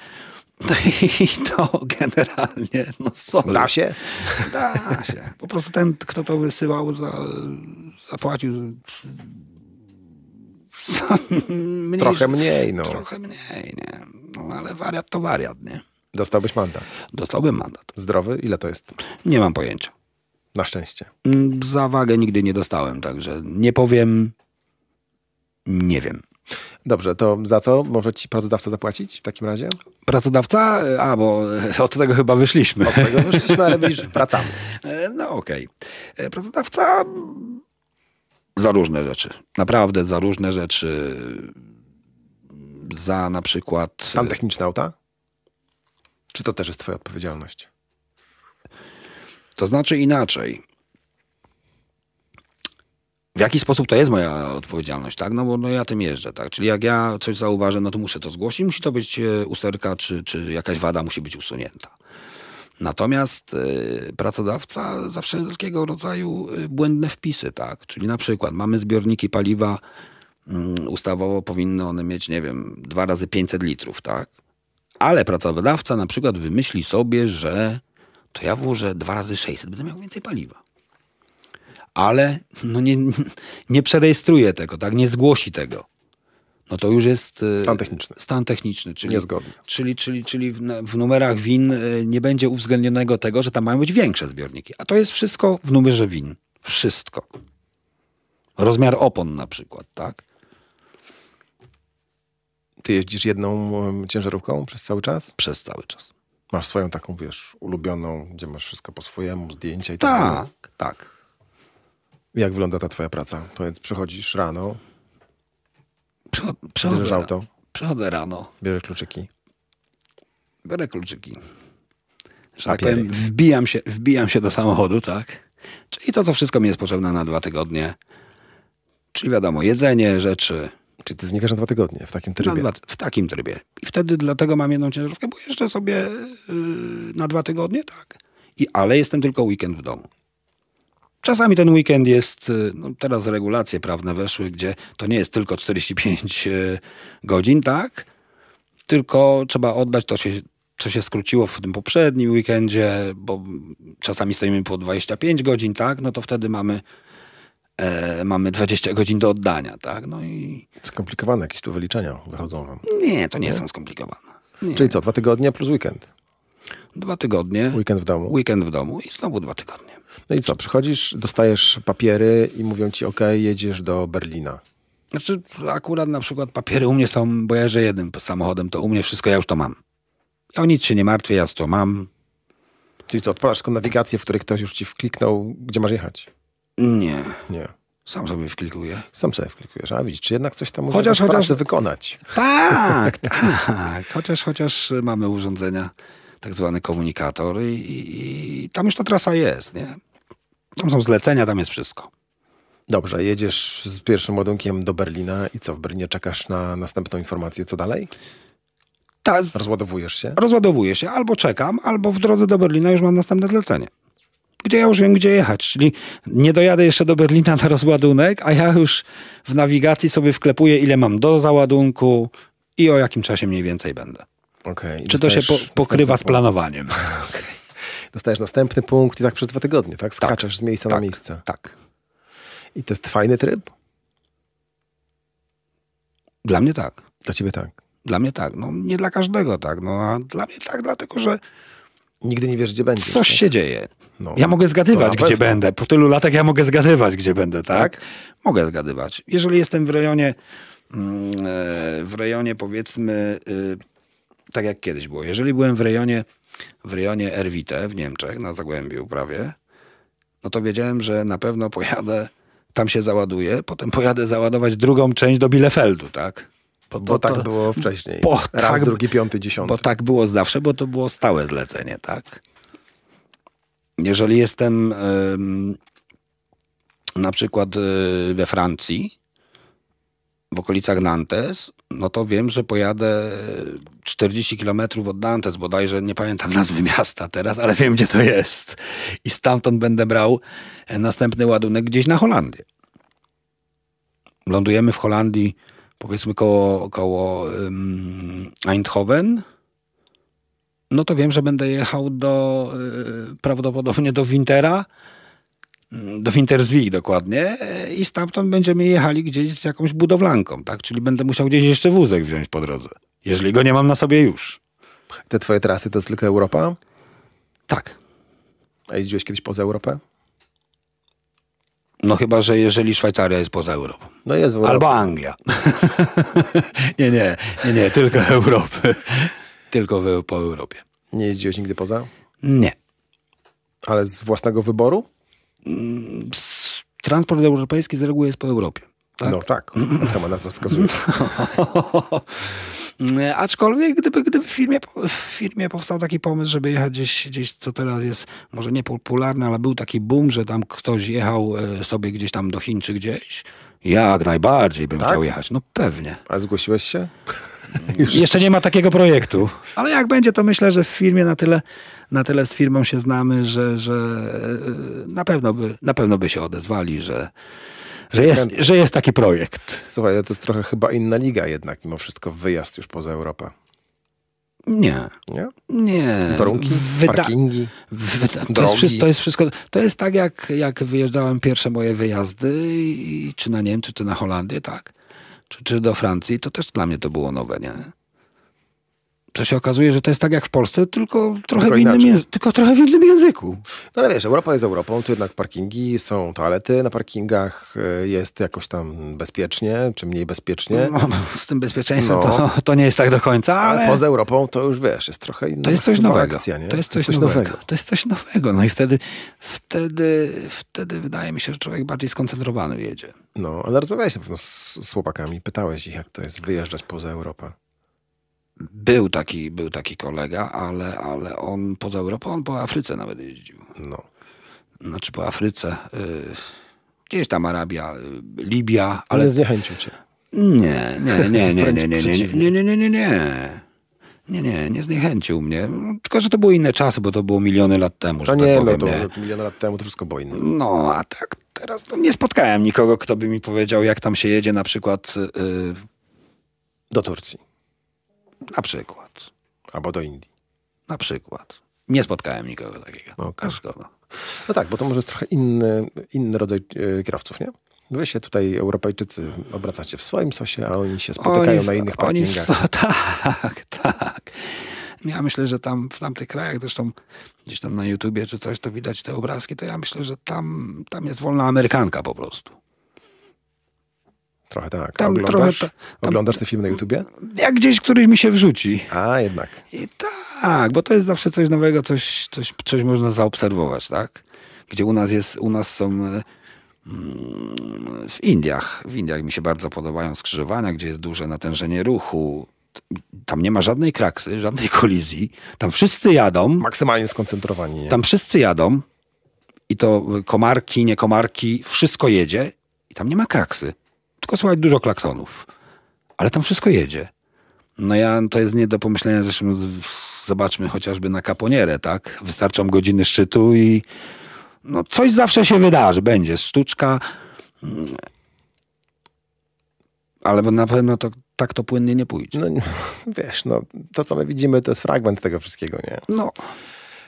No i to generalnie, no sorry. Da się? Da się. Po prostu ten, kto to wysyłał, za, zapłacił za mniej, trochę mniej, no. Trochę mniej, nie. No ale wariat to wariat, nie? Dostałbyś mandat. Dostałbym mandat. Zdrowy? Ile to jest? Nie mam pojęcia. Na szczęście. Mm, za wagę nigdy nie dostałem, także nie powiem, nie wiem. Dobrze, to za co może ci pracodawca zapłacić w takim razie? Pracodawca? E, a, bo e, od tego chyba wyszliśmy. Od tego wyszliśmy, ale widzisz, wracamy. E, no okej. Okay. Pracodawca za różne rzeczy. Naprawdę za różne rzeczy. Za na przykład... Stan techniczny auta? Czy to też jest twoja odpowiedzialność? To znaczy inaczej w jaki sposób to jest moja odpowiedzialność, tak? No bo no ja tym jeżdżę, tak? Czyli jak ja coś zauważę, no to muszę to zgłosić, musi to być e, usterka, czy, czy jakaś wada musi być usunięta. Natomiast y, pracodawca za wszelkiego rodzaju e, błędne wpisy, tak? Czyli na przykład mamy zbiorniki paliwa, y, ustawowo powinny one mieć, nie wiem, dwa razy 500 litrów, tak? Ale pracodawca na przykład wymyśli sobie, że to ja włożę dwa razy 600, będę miał więcej paliwa ale no nie, nie przerejestruje tego, tak? nie zgłosi tego. No to już jest. E, stan techniczny. Stan techniczny, czyli. Niezgodny. Czyli, czyli, czyli w numerach win e, nie będzie uwzględnionego tego, że tam mają być większe zbiorniki. A to jest wszystko w numerze win. Wszystko. Rozmiar opon na przykład, tak? Ty jeździsz jedną ciężarówką przez cały czas? Przez cały czas. Masz swoją taką, wiesz, ulubioną, gdzie masz wszystko po swojemu, zdjęcia i tak, tak dalej. Tak, tak. Jak wygląda ta twoja praca? Powiedz, przychodzisz rano, Przo- przychodzę, auto, rano, bierzesz kluczyki. biorę kluczyki. Że tak powiem, wbijam się, wbijam się do samochodu, tak? Czyli to, co wszystko mi jest potrzebne na dwa tygodnie. Czyli wiadomo, jedzenie, rzeczy, Czyli ty znikasz na dwa tygodnie w takim trybie. dwa, w takim trybie. I wtedy dlatego mam jedną ciężarówkę, bo jeszcze sobie yy, na dwa tygodnie, tak. I, ale jestem tylko weekend w domu. Czasami ten weekend jest, y, no teraz regulacje prawne weszły, gdzie to nie jest tylko 45 e, godzin, tak? Tylko trzeba oddać to, się, co się skróciło w tym poprzednim weekendzie, bo czasami stoimy po 25 godzin, tak? No to wtedy mamy E, mamy 20 godzin do oddania, tak? No i... Skomplikowane jakieś tu wyliczenia wychodzą wam. Nie, to nie, nie? są skomplikowane. Nie. Czyli co, dwa tygodnie plus weekend? Dwa tygodnie. Weekend w domu. Weekend w domu i znowu dwa tygodnie. No i co, przychodzisz, dostajesz papiery i mówią ci, ok, jedziesz do Berlina. Znaczy, akurat na przykład papiery u mnie są, bo ja jednym samochodem, to u mnie wszystko, ja już to mam. Ja o nic się nie martwię, ja to mam. Czyli co, odpalasz tylko nawigację, w której ktoś już ci wkliknął, gdzie masz jechać? Nie. Nie. Sam sobie wklikuję. Sam sobie wklikujesz, a widzisz, czy jednak coś tam chociaż, chociaż... wykonać. Tak, tak. Chociaż, chociaż mamy urządzenia tak zwany komunikator i, i, i tam już ta trasa jest, nie? Tam są zlecenia, tam jest wszystko. Dobrze, jedziesz z pierwszym ładunkiem do Berlina i co, w Berlinie czekasz na następną informację, co dalej? Tak. Rozładowujesz się? Rozładowuję się. Albo czekam, albo w drodze do Berlina już mam następne zlecenie. Gdzie ja już wiem, gdzie jechać. Czyli nie dojadę jeszcze do Berlina na rozładunek, a ja już w nawigacji sobie wklepuję, ile mam do załadunku i o jakim czasie mniej więcej będę. Okay. Czy to się po, pokrywa z planowaniem? Okay. Dostajesz następny punkt i tak przez dwa tygodnie, tak? tak. Skaczesz tak, z miejsca tak, na miejsce. Tak. I to jest fajny tryb? Dla mnie tak. Dla ciebie tak. Dla mnie tak. No nie dla każdego tak. No a dla mnie tak, dlatego że. Nigdy nie wiesz, gdzie będzie. Coś tak? się dzieje. No, ja mogę zgadywać, gdzie będę. Po tylu latach ja mogę zgadywać, gdzie będę, tak? tak? Mogę zgadywać. Jeżeli jestem w rejonie, mm, e, w rejonie powiedzmy y, tak jak kiedyś było. Jeżeli byłem w rejonie, w rejonie Erwite w Niemczech, na Zagłębiu prawie, no to wiedziałem, że na pewno pojadę, tam się załaduję, potem pojadę załadować drugą część do Bielefeldu, tak? Bo, bo tak to, było wcześniej. Bo Raz, tak, drugi, piąty, dziesiąty. Bo tak było zawsze, bo to było stałe zlecenie, tak? Jeżeli jestem ym, na przykład y, we Francji, w okolicach Nantes, no to wiem, że pojadę 40 kilometrów od Nantes bodajże, nie pamiętam nazwy miasta teraz, ale wiem, gdzie to jest. I stamtąd będę brał e, następny ładunek gdzieś na Holandię. Lądujemy w Holandii, powiedzmy koło, koło um, Eindhoven, no to wiem, że będę jechał do, e, prawdopodobnie do Wintera, do Winterswil dokładnie i stamtąd będziemy jechali gdzieś z jakąś budowlanką, tak? Czyli będę musiał gdzieś jeszcze wózek wziąć po drodze, jeżeli go nie mam na sobie już. Te twoje trasy to jest tylko Europa? Tak. A jeździłeś kiedyś poza Europę? No chyba, że jeżeli Szwajcaria jest poza Europą. No jest w Europie. Albo Anglia. nie, nie, nie, nie, tylko Europy. tylko w, po Europie. Nie jeździłeś nigdy poza? Nie. Ale z własnego wyboru? transport europejski z reguły jest po Europie. Tak? No tak, sama nazwa wskazuje. Aczkolwiek gdyby, gdyby w, firmie, w firmie powstał taki pomysł, żeby jechać gdzieś, gdzieś, co teraz jest może niepopularne, ale był taki boom, że tam ktoś jechał e, sobie gdzieś tam do Chin czy gdzieś, jak najbardziej bym tak? chciał jechać. No pewnie. A zgłosiłeś się? Jeszcze nie ma takiego projektu. Ale jak będzie, to myślę, że w firmie na tyle, na tyle z firmą się znamy, że, że e, na, pewno by, na pewno by się odezwali, że, że, jest, że jest taki projekt. Słuchaj, to jest trochę chyba inna liga jednak, mimo wszystko wyjazd już poza Europę. Nie. Nie? Nie. Warunki, parkingi, wyda- to, jest wszystko, to, jest wszystko, to jest tak, jak, jak wyjeżdżałem pierwsze moje wyjazdy, i, czy na Niemcy, czy na Holandię, tak? Czy, czy do Francji, to też dla mnie to było nowe, nie? to się okazuje, że to jest tak jak w Polsce, tylko trochę, tylko w, innym, tylko trochę w innym języku. No ale wiesz, Europa jest Europą, tu jednak parkingi, są toalety na parkingach, e, jest jakoś tam bezpiecznie, czy mniej bezpiecznie. No, no, z tym bezpieczeństwem no. to, to nie jest tak do końca, ale... ale... poza Europą to już wiesz, jest trochę inna To jest coś nowego. Akcja, to jest coś, to jest nowego. nowego. To jest coś nowego. No i wtedy, wtedy, wtedy wydaje mi się, że człowiek bardziej skoncentrowany jedzie. No, ale rozmawiałeś na pewno z, z chłopakami, pytałeś ich, jak to jest wyjeżdżać poza Europę. Był taki, był taki kolega, ale, ale on poza Europą, on po Afryce nawet jeździł. No. Znaczy po Afryce, y, gdzieś tam Arabia, y, Libia. Ale, zniechęcił cię. Nie, nie, nie, nie, nie, nie, nie, nie, nie, nie, nie, nie. Nie, nie, nie zniechęcił mnie. Tylko, że to były inne czasy, bo to było miliony lat temu. To no tak nie, tak powiem, no to nie. miliony lat temu to wszystko było inne. No, a tak teraz no, nie spotkałem nikogo, kto by mi powiedział, jak tam się jedzie na przykład... Y, y do Turcji. Na przykład. Albo do Indii. Na przykład. Nie spotkałem nikogo takiego. No, okay. Szkoda. No tak, bo to może jest trochę inny, inny rodzaj e, kierowców, nie? Wy się tutaj, Europejczycy, obracacie w swoim sosie, a oni się spotykają oni, na innych parkingach. Oni, tak, tak. Ja myślę, że tam w tamtych krajach, zresztą gdzieś tam na YouTubie czy coś, to widać te obrazki, to ja myślę, że tam, tam jest wolna Amerykanka po prostu. Trochę tak. Tam, oglądasz, trochę ta, tam, oglądasz te filmy na YouTubie? Jak gdzieś któryś mi się wrzuci. A, jednak. I tak, bo to jest zawsze coś nowego, coś, coś, coś można zaobserwować, tak? Gdzie u nas jest, u nas są e, mm, w Indiach, w Indiach mi się bardzo podobają skrzyżowania, gdzie jest duże natężenie ruchu, tam nie ma żadnej kraksy, żadnej kolizji. Tam wszyscy jadą. Maksymalnie skoncentrowani. Nie? Tam wszyscy jadą i to komarki, nie komarki, wszystko jedzie i tam nie ma kraksy tylko słychać dużo klaksonów. Ale tam wszystko jedzie. No ja, to jest nie do pomyślenia, zresztą zobaczmy chociażby na kaponierę, tak? Wystarczą godziny szczytu i no coś zawsze się wydarzy, będzie sztuczka, mm. ale na pewno to, tak to płynnie nie pójdzie. No, wiesz, no, to co my widzimy to jest fragment tego wszystkiego, nie? No.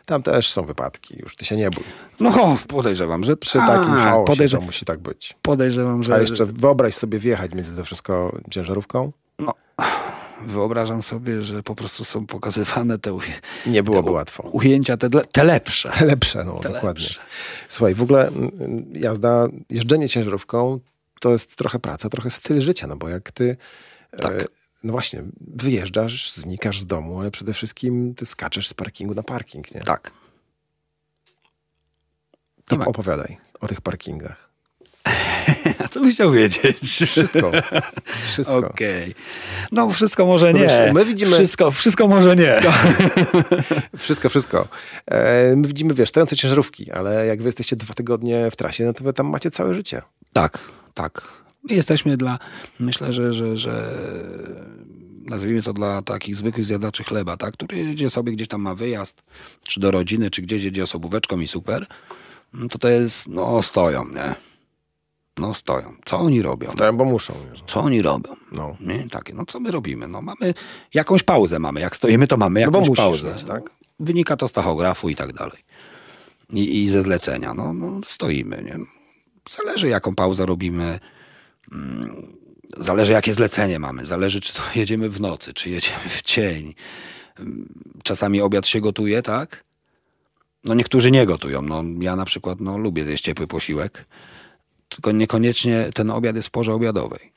Tam też są wypadki, już ty się nie bój. No, podejrzewam, że przy A, takim chaosie to musi tak być. Podejrzewam, że... A jeszcze wyobraź sobie wjechać między to wszystko ciężarówką. No, wyobrażam sobie, że po prostu są pokazywane te uj... Nie byłoby łatwo. Ujęcia te, te lepsze. Te lepsze, no te dokładnie. Lepsze. Słuchaj, w ogóle jazda, jeżdżenie ciężarówką to jest trochę praca, trochę styl życia, no bo jak ty e, tak no właśnie, wyjeżdżasz, znikasz z domu, ale przede wszystkim ty skaczesz z parkingu na parking, nie? Tak. To tak. opowiadaj o tych parkingach. A co byś chciał wiedzieć? Wszystko. Wszystko. Okej. Okay. No wszystko może no nie. my widzimy... Wszystko, wszystko może nie. No. wszystko, wszystko. E, my widzimy, wiesz, stojące ciężarówki, ale jak wy jesteście dwa tygodnie w trasie, no to wy tam macie całe życie. Tak, tak. My jesteśmy dla, myślę, że, że, że nazwijmy to dla takich zwykłych zjadaczy chleba, tak? który jedzie sobie gdzieś tam ma wyjazd, czy do rodziny, czy gdzieś jedzie osobóweczką i super, no to to jest, no stoją, nie? No stoją. Co oni robią? Stoją, bo muszą. Co oni robią? No. Nie, takie, no co my robimy? No mamy, jakąś pauzę mamy. Jak stoimy, to mamy jakąś no bo pauzę. tak? Wynika to z tachografu i tak dalej. I, i ze zlecenia. No, no stoimy, nie? Zależy jaką pauzę robimy, Mm, zależy, jakie zlecenie mamy, zależy, czy to jedziemy w nocy, czy jedziemy w cień. Mm, czasami obiad się gotuje, tak? No niektórzy nie gotują. No, ja na przykład no, lubię zjeść ciepły posiłek, tylko niekoniecznie ten obiad jest w porze obiadowej.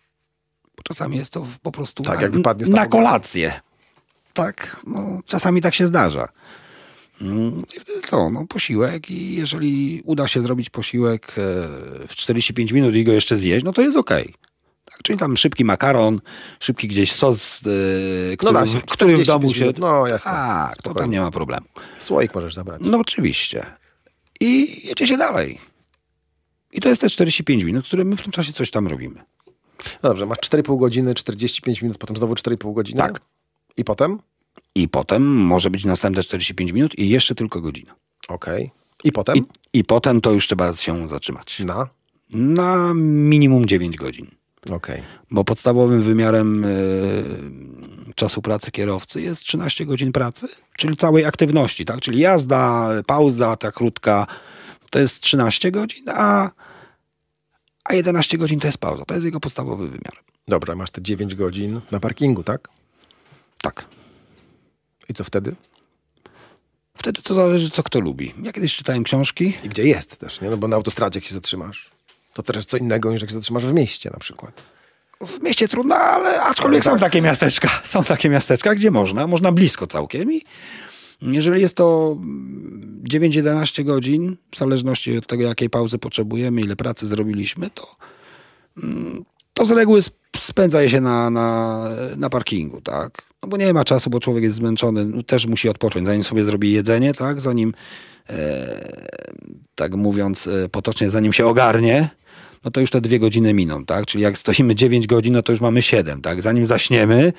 Bo czasami jest to po prostu tak, na, jak wypadnie na kolację. Tak, no, czasami tak się zdarza. I mm, wtedy co? No, posiłek i jeżeli uda się zrobić posiłek e, w 45 minut i go jeszcze zjeść, no to jest ok. Tak, czyli tam szybki makaron, szybki gdzieś sos, yy, który, no który w domu się... Minut, no jasne. Tak, to tam nie ma problemu. Słoik możesz zabrać. No oczywiście. I jedzie się dalej. I to jest te 45 minut, które my w tym czasie coś tam robimy. No dobrze, masz 4,5 godziny, 45 minut, potem znowu 4,5 godziny. Tak. I potem? I potem może być następne 45 minut i jeszcze tylko godzina. Okej. Okay. I potem? I, I, potem to już trzeba się zatrzymać. Na? Na minimum 9 godzin. Okay. Bo podstawowym wymiarem y, czasu pracy kierowcy jest 13 godzin pracy, czyli całej aktywności, tak? Czyli jazda, pauza ta krótka to jest 13 godzin, a, a 11 godzin to jest pauza. To jest jego podstawowy wymiar. Dobra, masz te 9 godzin na parkingu, tak? Tak. I co wtedy? Wtedy to zależy, co kto lubi. Ja kiedyś czytałem książki. I gdzie jest też, nie? No bo na autostradzie, jak się zatrzymasz, to też co innego niż jak się zatrzymasz w mieście na przykład. W mieście trudno, ale aczkolwiek tak. są takie miasteczka. Są takie miasteczka, gdzie można. Można blisko całkiem i jeżeli jest to 9-11 godzin, w zależności od tego, jakiej pauzy potrzebujemy, ile pracy zrobiliśmy, to, mm, to z reguły spędza je się na, na, na parkingu, tak? no bo nie ma czasu, bo człowiek jest zmęczony, no, też musi odpocząć, zanim sobie zrobi jedzenie, tak, zanim, e, tak mówiąc e, potocznie, zanim się ogarnie, no to już te dwie godziny miną, tak, czyli jak stoimy 9 godzin, no to już mamy 7, tak, zanim zaśniemy,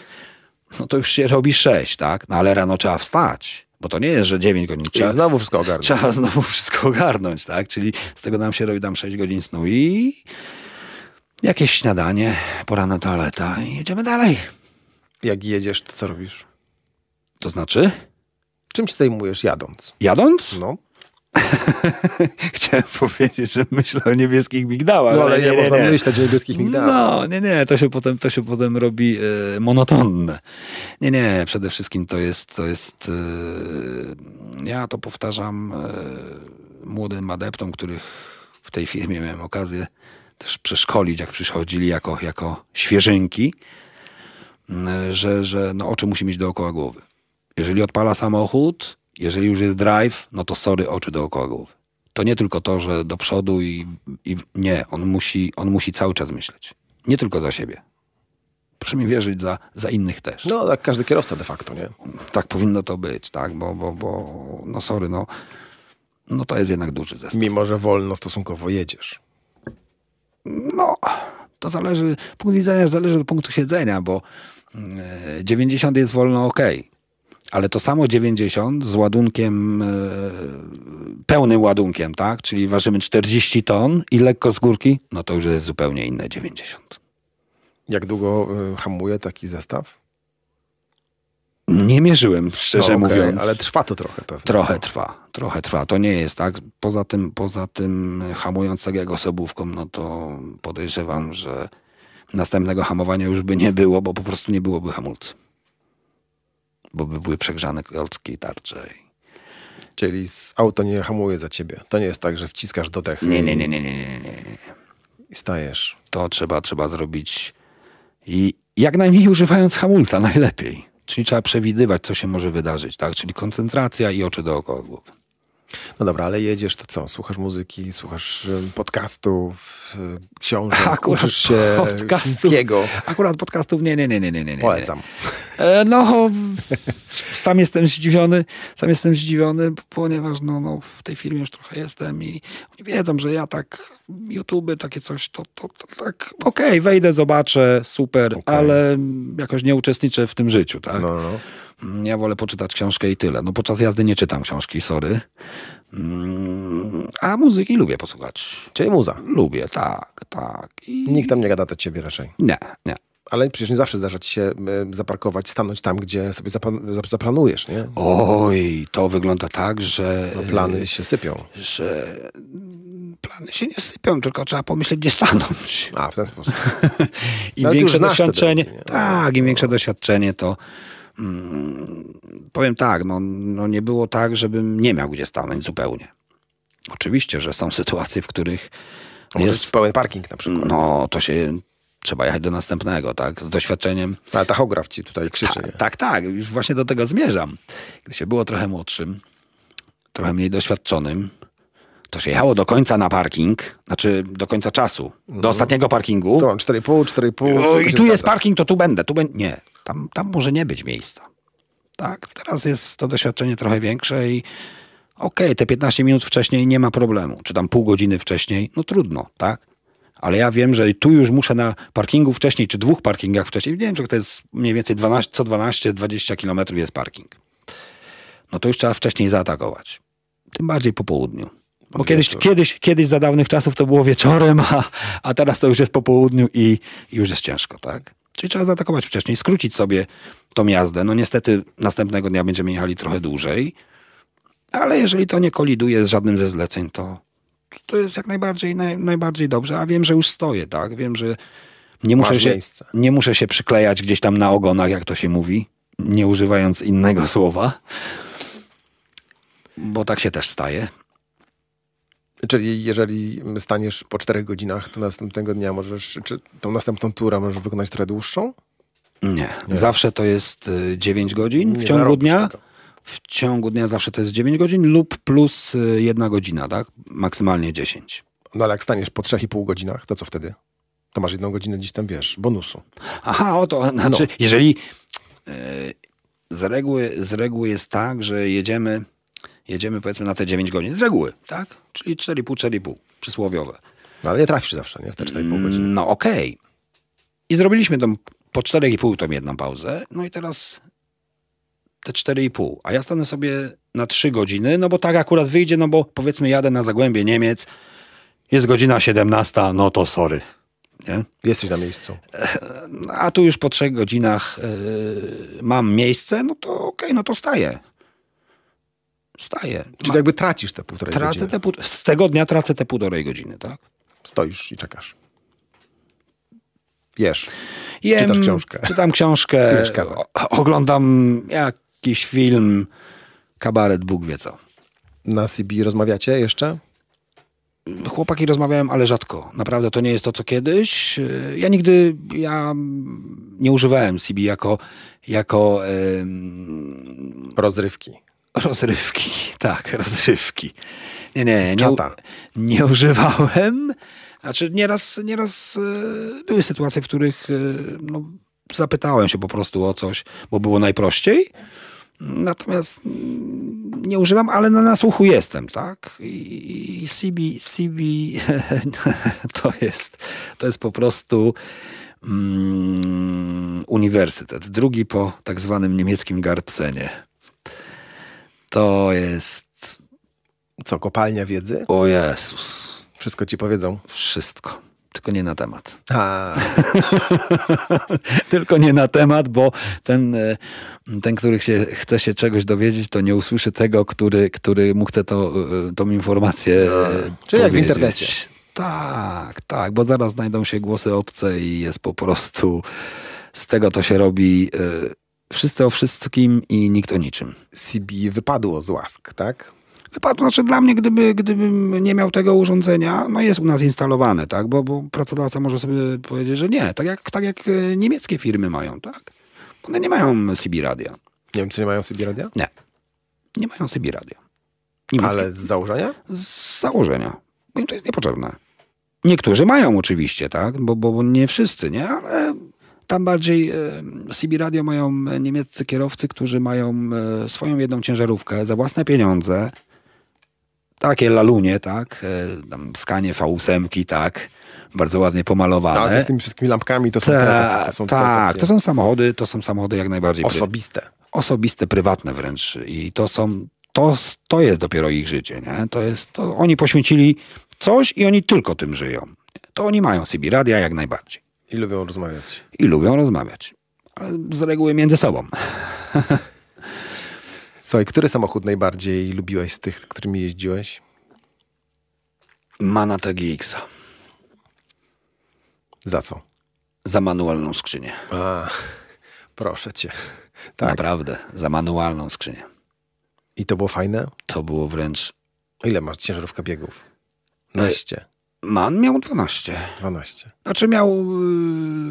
no to już się robi 6, tak, no ale rano trzeba wstać. Bo to nie jest, że 9 godzin. Trzeba, I znowu wszystko ogarnąć. Trzeba znowu wszystko ogarnąć, tak? Czyli z tego nam się robi tam 6 godzin snu i jakieś śniadanie, pora na toaleta i jedziemy dalej jak jedziesz, to co robisz? To znaczy? Czym się zajmujesz jadąc? Jadąc? No. Chciałem powiedzieć, że myślę o niebieskich migdałach. No ale nie, nie, nie można myśleć o niebieskich migdałach. No, nie, nie, to się potem, to się potem robi yy, monotonne. Nie, nie, przede wszystkim to jest, to jest e, ja to powtarzam e, młodym adeptom, których w tej firmie miałem okazję też przeszkolić, jak przychodzili jako, jako świeżynki Y, że, że no, oczy musi mieć dookoła głowy. Jeżeli odpala samochód, jeżeli już jest drive, no to sorry, oczy dookoła głowy. To nie tylko to, że do przodu i, i nie, on musi, on musi cały czas myśleć. Nie tylko za siebie. Proszę mi wierzyć, za, za innych też. No, tak każdy kierowca de facto, nie? Tak powinno to być, tak, bo, bo, bo no sorry, no, no to jest jednak duży zestaw. Mimo, że wolno stosunkowo jedziesz. No, to zależy, punkt widzenia zależy od punktu siedzenia, bo 90 e, jest wolno ok, ale to samo 90 z ładunkiem, e, pełnym ładunkiem, tak? Czyli ważymy 40 ton i lekko z górki, no to już jest zupełnie inne 90. Jak długo e, hamuje taki zestaw? Nie mierzyłem, szczerze no, okay, mówiąc. Ale trwa to trochę pewnie. Trochę co? trwa, trochę trwa. To nie jest tak. Poza tym, poza tym hamując tak jak osobówką, no to podejrzewam, że następnego hamowania już by nie było, bo po prostu nie byłoby hamulcy. Bo by były przegrzane klocki tarcze. Czyli auto nie hamuje za ciebie. To nie jest tak, że wciskasz do dech. Nie, nie, nie, nie, nie, nie, nie. I stajesz. To trzeba, trzeba zrobić i jak najmniej używając hamulca najlepiej. Czyli trzeba przewidywać, co się może wydarzyć, tak? Czyli koncentracja i oczy dookoła głowy. No dobra, ale jedziesz, to co? Słuchasz muzyki, słuchasz podcastów, książek, Akurat uczysz się podcastów. chińskiego. Akurat podcastów nie, nie, nie, nie, nie, nie. Polecam. E, no, sam jestem zdziwiony, sam jestem zdziwiony, ponieważ no, no, w tej firmie już trochę jestem i oni wiedzą, że ja tak YouTube, takie coś, to, to, to tak okej, okay, wejdę, zobaczę, super, okay. ale jakoś nie uczestniczę w tym życiu, tak? No, no. no. Mm, ja wolę poczytać książkę i tyle. No podczas jazdy nie czytam książki, sorry. Mm, a muzyki lubię posłuchać. Czyli muza? Lubię, tak, tak. I... Nikt tam nie gada do ciebie raczej? Nie, nie. Ale przecież nie zawsze zdarza ci się e, zaparkować, stanąć tam, gdzie sobie zaplanujesz, nie? Oj, to wygląda tak, że... No plany się sypią. Że plany się nie sypią, tylko trzeba pomyśleć, gdzie stanąć. A, w ten sposób. Im no, większe doświadczenie... tak, im większe no. doświadczenie, to Mm, powiem tak, no, no nie było tak, żebym nie miał gdzie stanąć zupełnie. Oczywiście, że są sytuacje, w których Możesz jest pełen parking na przykład. No, to się trzeba jechać do następnego, tak? Z doświadczeniem. No, ale tachograf ci tutaj krzyczy. Ta, tak, tak, już właśnie do tego zmierzam. Gdy się było trochę młodszym, trochę mniej doświadczonym, to się jechało do końca na parking, znaczy do końca czasu, mhm. do ostatniego parkingu. To 4,5, 4,5. I tu jest parking, to tu będę, tu będę. Nie, tam, tam może nie być miejsca. Tak, teraz jest to doświadczenie trochę większe i okej, okay, te 15 minut wcześniej nie ma problemu, czy tam pół godziny wcześniej, no trudno, tak? Ale ja wiem, że tu już muszę na parkingu wcześniej, czy dwóch parkingach wcześniej, nie wiem, czy to jest mniej więcej 12, co 12-20 kilometrów jest parking. No to już trzeba wcześniej zaatakować. Tym bardziej po południu. Bo kiedyś, kiedyś, kiedyś za dawnych czasów to było wieczorem, a, a teraz to już jest po południu i, i już jest ciężko, tak? Czyli trzeba zaatakować wcześniej, skrócić sobie tą jazdę. No niestety następnego dnia będziemy jechali trochę dłużej, ale jeżeli to nie koliduje z żadnym ze zleceń, to, to jest jak najbardziej, naj, najbardziej dobrze. A wiem, że już stoję, tak? Wiem, że nie muszę, się, nie muszę się przyklejać gdzieś tam na ogonach, jak to się mówi, nie używając innego słowa, bo tak się też staje. Czyli jeżeli staniesz po czterech godzinach, to następnego dnia możesz, czy tą następną turę możesz wykonać trochę dłuższą? Nie. nie. Zawsze to jest 9 y, godzin nie w ciągu dnia. Tego. W ciągu dnia zawsze to jest 9 godzin lub plus y, jedna godzina, tak? Maksymalnie 10. No ale jak staniesz po 3,5 godzinach, to co wtedy? To masz jedną godzinę gdzieś tam, wiesz, bonusu. Aha, oto, znaczy, no. jeżeli... Yy, z reguły, z reguły jest tak, że jedziemy jedziemy powiedzmy na te 9 godzin z reguły, tak? Czyli 4,5, 4,5 przysłowiowe. No ale nie trafisz zawsze, nie? W te 4,5 godziny. Mm, no okej. Okay. I zrobiliśmy tą, po 4,5 tą jedną pauzę, no i teraz te 4,5, a ja stanę sobie na 3 godziny, no bo tak akurat wyjdzie, no bo powiedzmy jadę na Zagłębie Niemiec, jest godzina 17, no to sorry. Nie? Jesteś na miejscu. E, a tu już po trzech godzinach yy, mam miejsce, no to okej, okay, no to staję. Staję. Czyli Ma... jakby tracisz te półtorej tracę godziny. Te pół... Z tego dnia tracę te półtorej godziny, tak? Stoisz i czekasz. Jesz. Jem, Czytasz książkę. Czytam książkę. oglądam jakiś film, kabaret, Bóg wie co. Na CB rozmawiacie jeszcze? Chłopaki rozmawiałem, ale rzadko. Naprawdę to nie jest to, co kiedyś. Ja nigdy ja nie używałem CB jako, jako rozrywki Rozrywki, tak, rozrywki. Nie, nie, nie, nie, nie używałem. Znaczy nieraz, nieraz e, były sytuacje, w których e, no, zapytałem się po prostu o coś, bo było najprościej. Natomiast mm, nie używam, ale na nasłuchu jestem, tak? I, i CB, CB to, jest, to jest po prostu mm, uniwersytet. Drugi po tak zwanym niemieckim Garbsenie. To jest. Co, kopalnia wiedzy? O Jezus. Wszystko ci powiedzą? Wszystko. Tylko nie na temat. A. Tylko nie na temat, bo ten, e, ten który się, chce się czegoś dowiedzieć, to nie usłyszy tego, który, który mu chce to, e, tą informację. E, A. Tak. Czyli jak w internecie. Tak, tak, bo zaraz znajdą się głosy obce i jest po prostu. Z tego to się robi. Y wszyscy o wszystkim i nikt o niczym. CB wypadło z łask, tak? Wypadło, znaczy dla mnie, gdyby, gdybym nie miał tego urządzenia, no jest u nas instalowane, tak? Bo, bo pracodawca może sobie powiedzieć, że nie, tak jak, tak jak e, niemieckie firmy mają, tak? One nie mają CB radia. Nie wiem, czy nie mają CB radia? Nie. Nie mają CB radia. Niemieckie. Ale z założenia? Z założenia. Bo no im to jest niepotrzebne. Niektórzy mają oczywiście, tak? Bo, bo, bo nie wszyscy, nie? Ale tam bardziej e, CB Radio mają e, niemieccy kierowcy, którzy mają e, swoją jedną ciężarówkę za własne pieniądze. Takie lalunie, tak? Tam skanie V8, tak? bardzo ładnie pomalowane. Tak, z tymi wszystkimi lampkami to są Tak, to są, tak, to są samochody, to są samochody jak najbardziej osobiste. Pry, osobiste, prywatne wręcz i to są to, to jest dopiero ich życie, nie? To jest to oni poświęcili coś i oni tylko tym żyją. To oni mają CB radia jak najbardziej. I lubią rozmawiać. I lubią rozmawiać. Ale z reguły między sobą. Słuchaj, który samochód najbardziej lubiłeś z tych, którymi jeździłeś? Mana TGX. Za co? Za manualną skrzynię. A, proszę cię. Tak. Naprawdę, za manualną skrzynię. I to było fajne? To było wręcz. Ile masz ciężarówka biegów? E, Naście. Man miał 12. 12. Znaczy miał.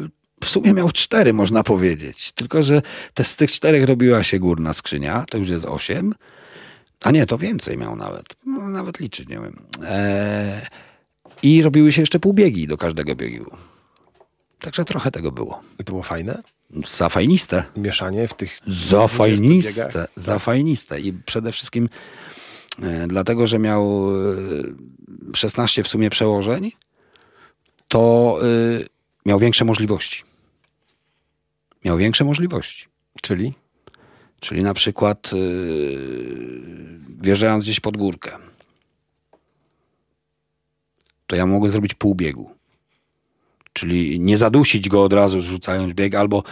Y, w sumie miał cztery, można powiedzieć. Tylko, że te, z tych czterech robiła się górna skrzynia, to już jest osiem. A nie, to więcej miał nawet. No, nawet liczyć nie wiem. Eee, I robiły się jeszcze półbiegi do każdego biegu. Także trochę tego było. I to było fajne? Za fajniste. Mieszanie w tych. Za fajniste I przede wszystkim E, dlatego że miał 16 e, w sumie przełożeń, to e, miał większe możliwości. Miał większe możliwości. Czyli? Czyli na przykład wjeżdżając gdzieś pod górkę, to ja mogę zrobić pół biegu. Czyli nie zadusić go od razu, zrzucając bieg, albo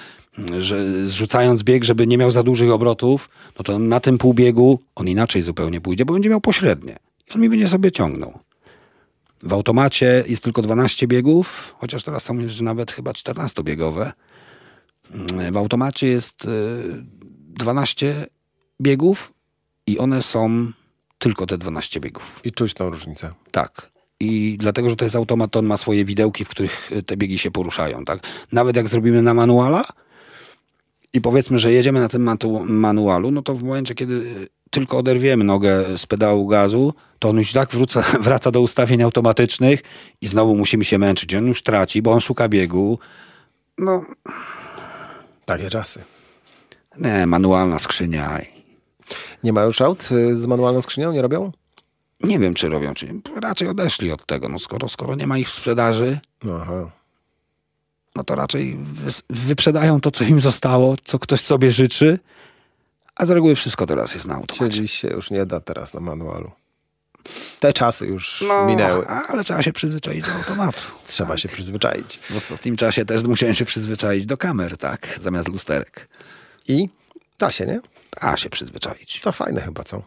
że zrzucając bieg, żeby nie miał za dużych obrotów, no to na tym półbiegu on inaczej zupełnie pójdzie, bo będzie miał pośrednie. I on mi będzie sobie ciągnął. W automacie jest tylko 12 biegów, chociaż teraz są już nawet chyba 14-biegowe. Mm, w automacie jest 12 e, biegów i one są tylko te 12 biegów. I czuć tą różnicę. Tak. I dlatego, że to jest automat, to on ma swoje widełki, w których e, te biegi się poruszają. Tak? Nawet jak zrobimy na manuala, i powiedzmy, że jedziemy na tym manualu, no to w momencie, kiedy y, tylko oderwiemy nogę z pedału gazu, to on już tak wróca, wraca do ustawień automatycznych i znowu musimy się męczyć. On już traci, bo on szuka biegu. No. Takie czasy. Nie, manualna skrzynia. Nie ma już aut y, z manualną skrzynią? Nie robią? Nie wiem, czy robią, czy Raczej odeszli od tego, no skoro, skoro nie ma ich w sprzedaży. Aha no to raczej wyprzedają to, co im zostało, co ktoś sobie życzy, a z reguły wszystko teraz jest na automacie. Czyli się już nie da teraz na manualu. Te czasy już no, minęły. Ale trzeba się przyzwyczaić do automatu. trzeba tak. się przyzwyczaić. W ostatnim czasie też musiałem się przyzwyczaić do kamer, tak? Zamiast lusterek. I da się, nie? A się przyzwyczaić. To fajne chyba, co?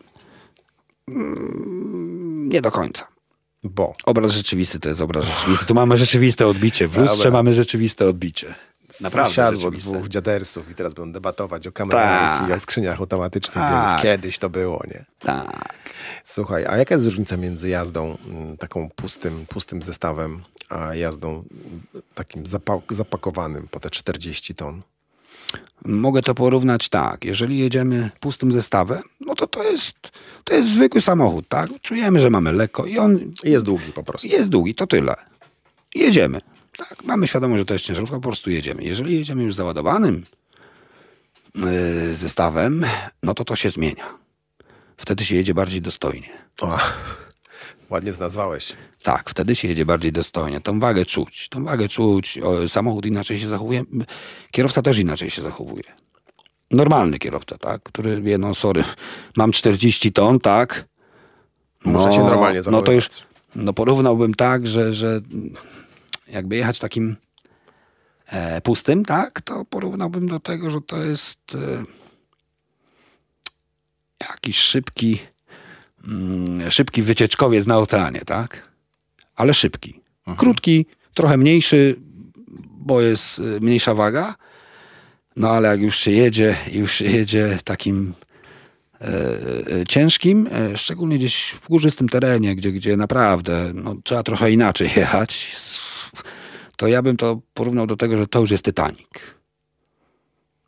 Mm, nie do końca bo. Obraz rzeczywisty to jest obraz rzeczywisty. Tu mamy rzeczywiste odbicie. W lustrze Dobra. mamy rzeczywiste odbicie. Naprawdę Siadło dwóch dziadersów i teraz będą debatować o kamerach tak. i o skrzyniach automatycznych. Tak. Kiedyś to było, nie? Tak. Słuchaj, a jaka jest różnica między jazdą mm, taką pustym, pustym zestawem, a jazdą mm, takim zapakowanym po te 40 ton? Mogę to porównać tak. Jeżeli jedziemy pustym zestawem, no to to jest, to jest zwykły samochód, tak? Czujemy, że mamy lekko i on... Jest długi po prostu. Jest długi, to tyle. Jedziemy. Tak, mamy świadomość, że to jest ciężarówka, po prostu jedziemy. Jeżeli jedziemy już załadowanym yy, zestawem, no to to się zmienia. Wtedy się jedzie bardziej dostojnie. O, ładnie to nazwałeś. Tak, wtedy się jedzie bardziej dostojnie. Tą wagę czuć. Tą wagę czuć. Samochód inaczej się zachowuje. Kierowca też inaczej się zachowuje. Normalny kierowca, tak? Który wie, no sorry, mam 40 ton, tak? No, Muszę się normalnie zachowywać. No to już, no porównałbym tak, że, że jakby jechać takim e, pustym, tak? To porównałbym do tego, że to jest e, jakiś szybki, mm, szybki wycieczkowiec na oceanie, tak? ale szybki. Mhm. Krótki, trochę mniejszy, bo jest y, mniejsza waga. No ale jak już się jedzie, już się jedzie takim e, e, ciężkim, e, szczególnie gdzieś w górzystym terenie, gdzie, gdzie naprawdę no, trzeba trochę inaczej jechać, to ja bym to porównał do tego, że to już jest Titanic.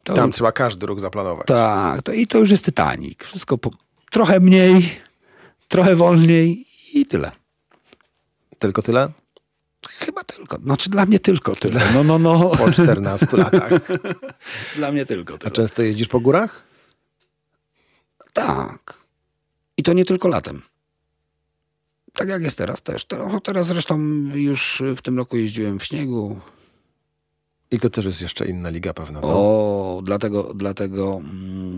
To, Tam trzeba każdy ruch zaplanować. Tak, to, i to już jest Titanic. Wszystko po, trochę mniej, trochę wolniej i tyle. Tylko tyle? Chyba tylko. Znaczy dla mnie tylko tyle. No, no, no. Po 14 latach. dla mnie tylko tyle. A często jeździsz po górach? Tak. I to nie tylko latem. Tak jak jest teraz też. No, teraz zresztą już w tym roku jeździłem w śniegu. I to też jest jeszcze inna liga pewna, co? O, dlatego, dlatego, mm,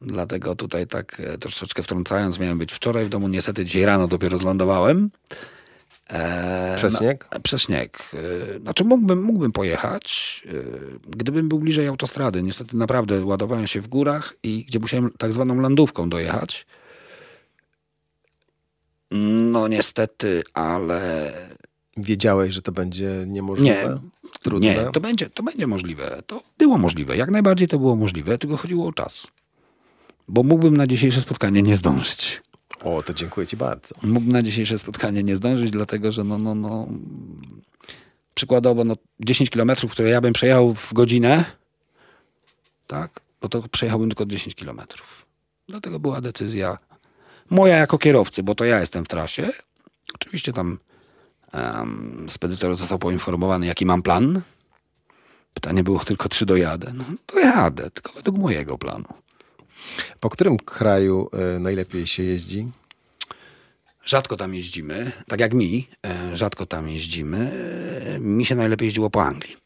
dlatego tutaj tak e, troszeczkę wtrącając, miałem być wczoraj w domu, niestety dzisiaj rano dopiero zlądowałem. E, przez śnieg? Na, przez śnieg. znaczy mógłbym, mógłbym pojechać, e, gdybym był bliżej autostrady. Niestety naprawdę ładowałem się w górach i gdzie musiałem tak zwaną landówką dojechać. No niestety, ale... Wiedziałeś, że to będzie niemożliwe? Nie, Trudne. nie to, będzie, to będzie możliwe. To było możliwe. Jak najbardziej to było możliwe, tylko chodziło o czas. Bo mógłbym na dzisiejsze spotkanie nie zdążyć. O, to dziękuję ci bardzo. Mógłbym na dzisiejsze spotkanie nie zdążyć, dlatego że no, no, no, przykładowo no, 10 kilometrów, które ja bym przejechał w godzinę, tak, no to przejechałbym tylko 10 kilometrów. Dlatego była decyzja moja jako kierowcy, bo to ja jestem w trasie. Oczywiście tam um, spedytor został poinformowany, jaki mam plan. Pytanie było tylko, czy dojadę. No, dojadę, tylko według mojego planu. Po którym kraju e, najlepiej się jeździ? Rzadko tam jeździmy, tak jak mi, e, rzadko tam jeździmy. E, mi się najlepiej jeździło po Anglii.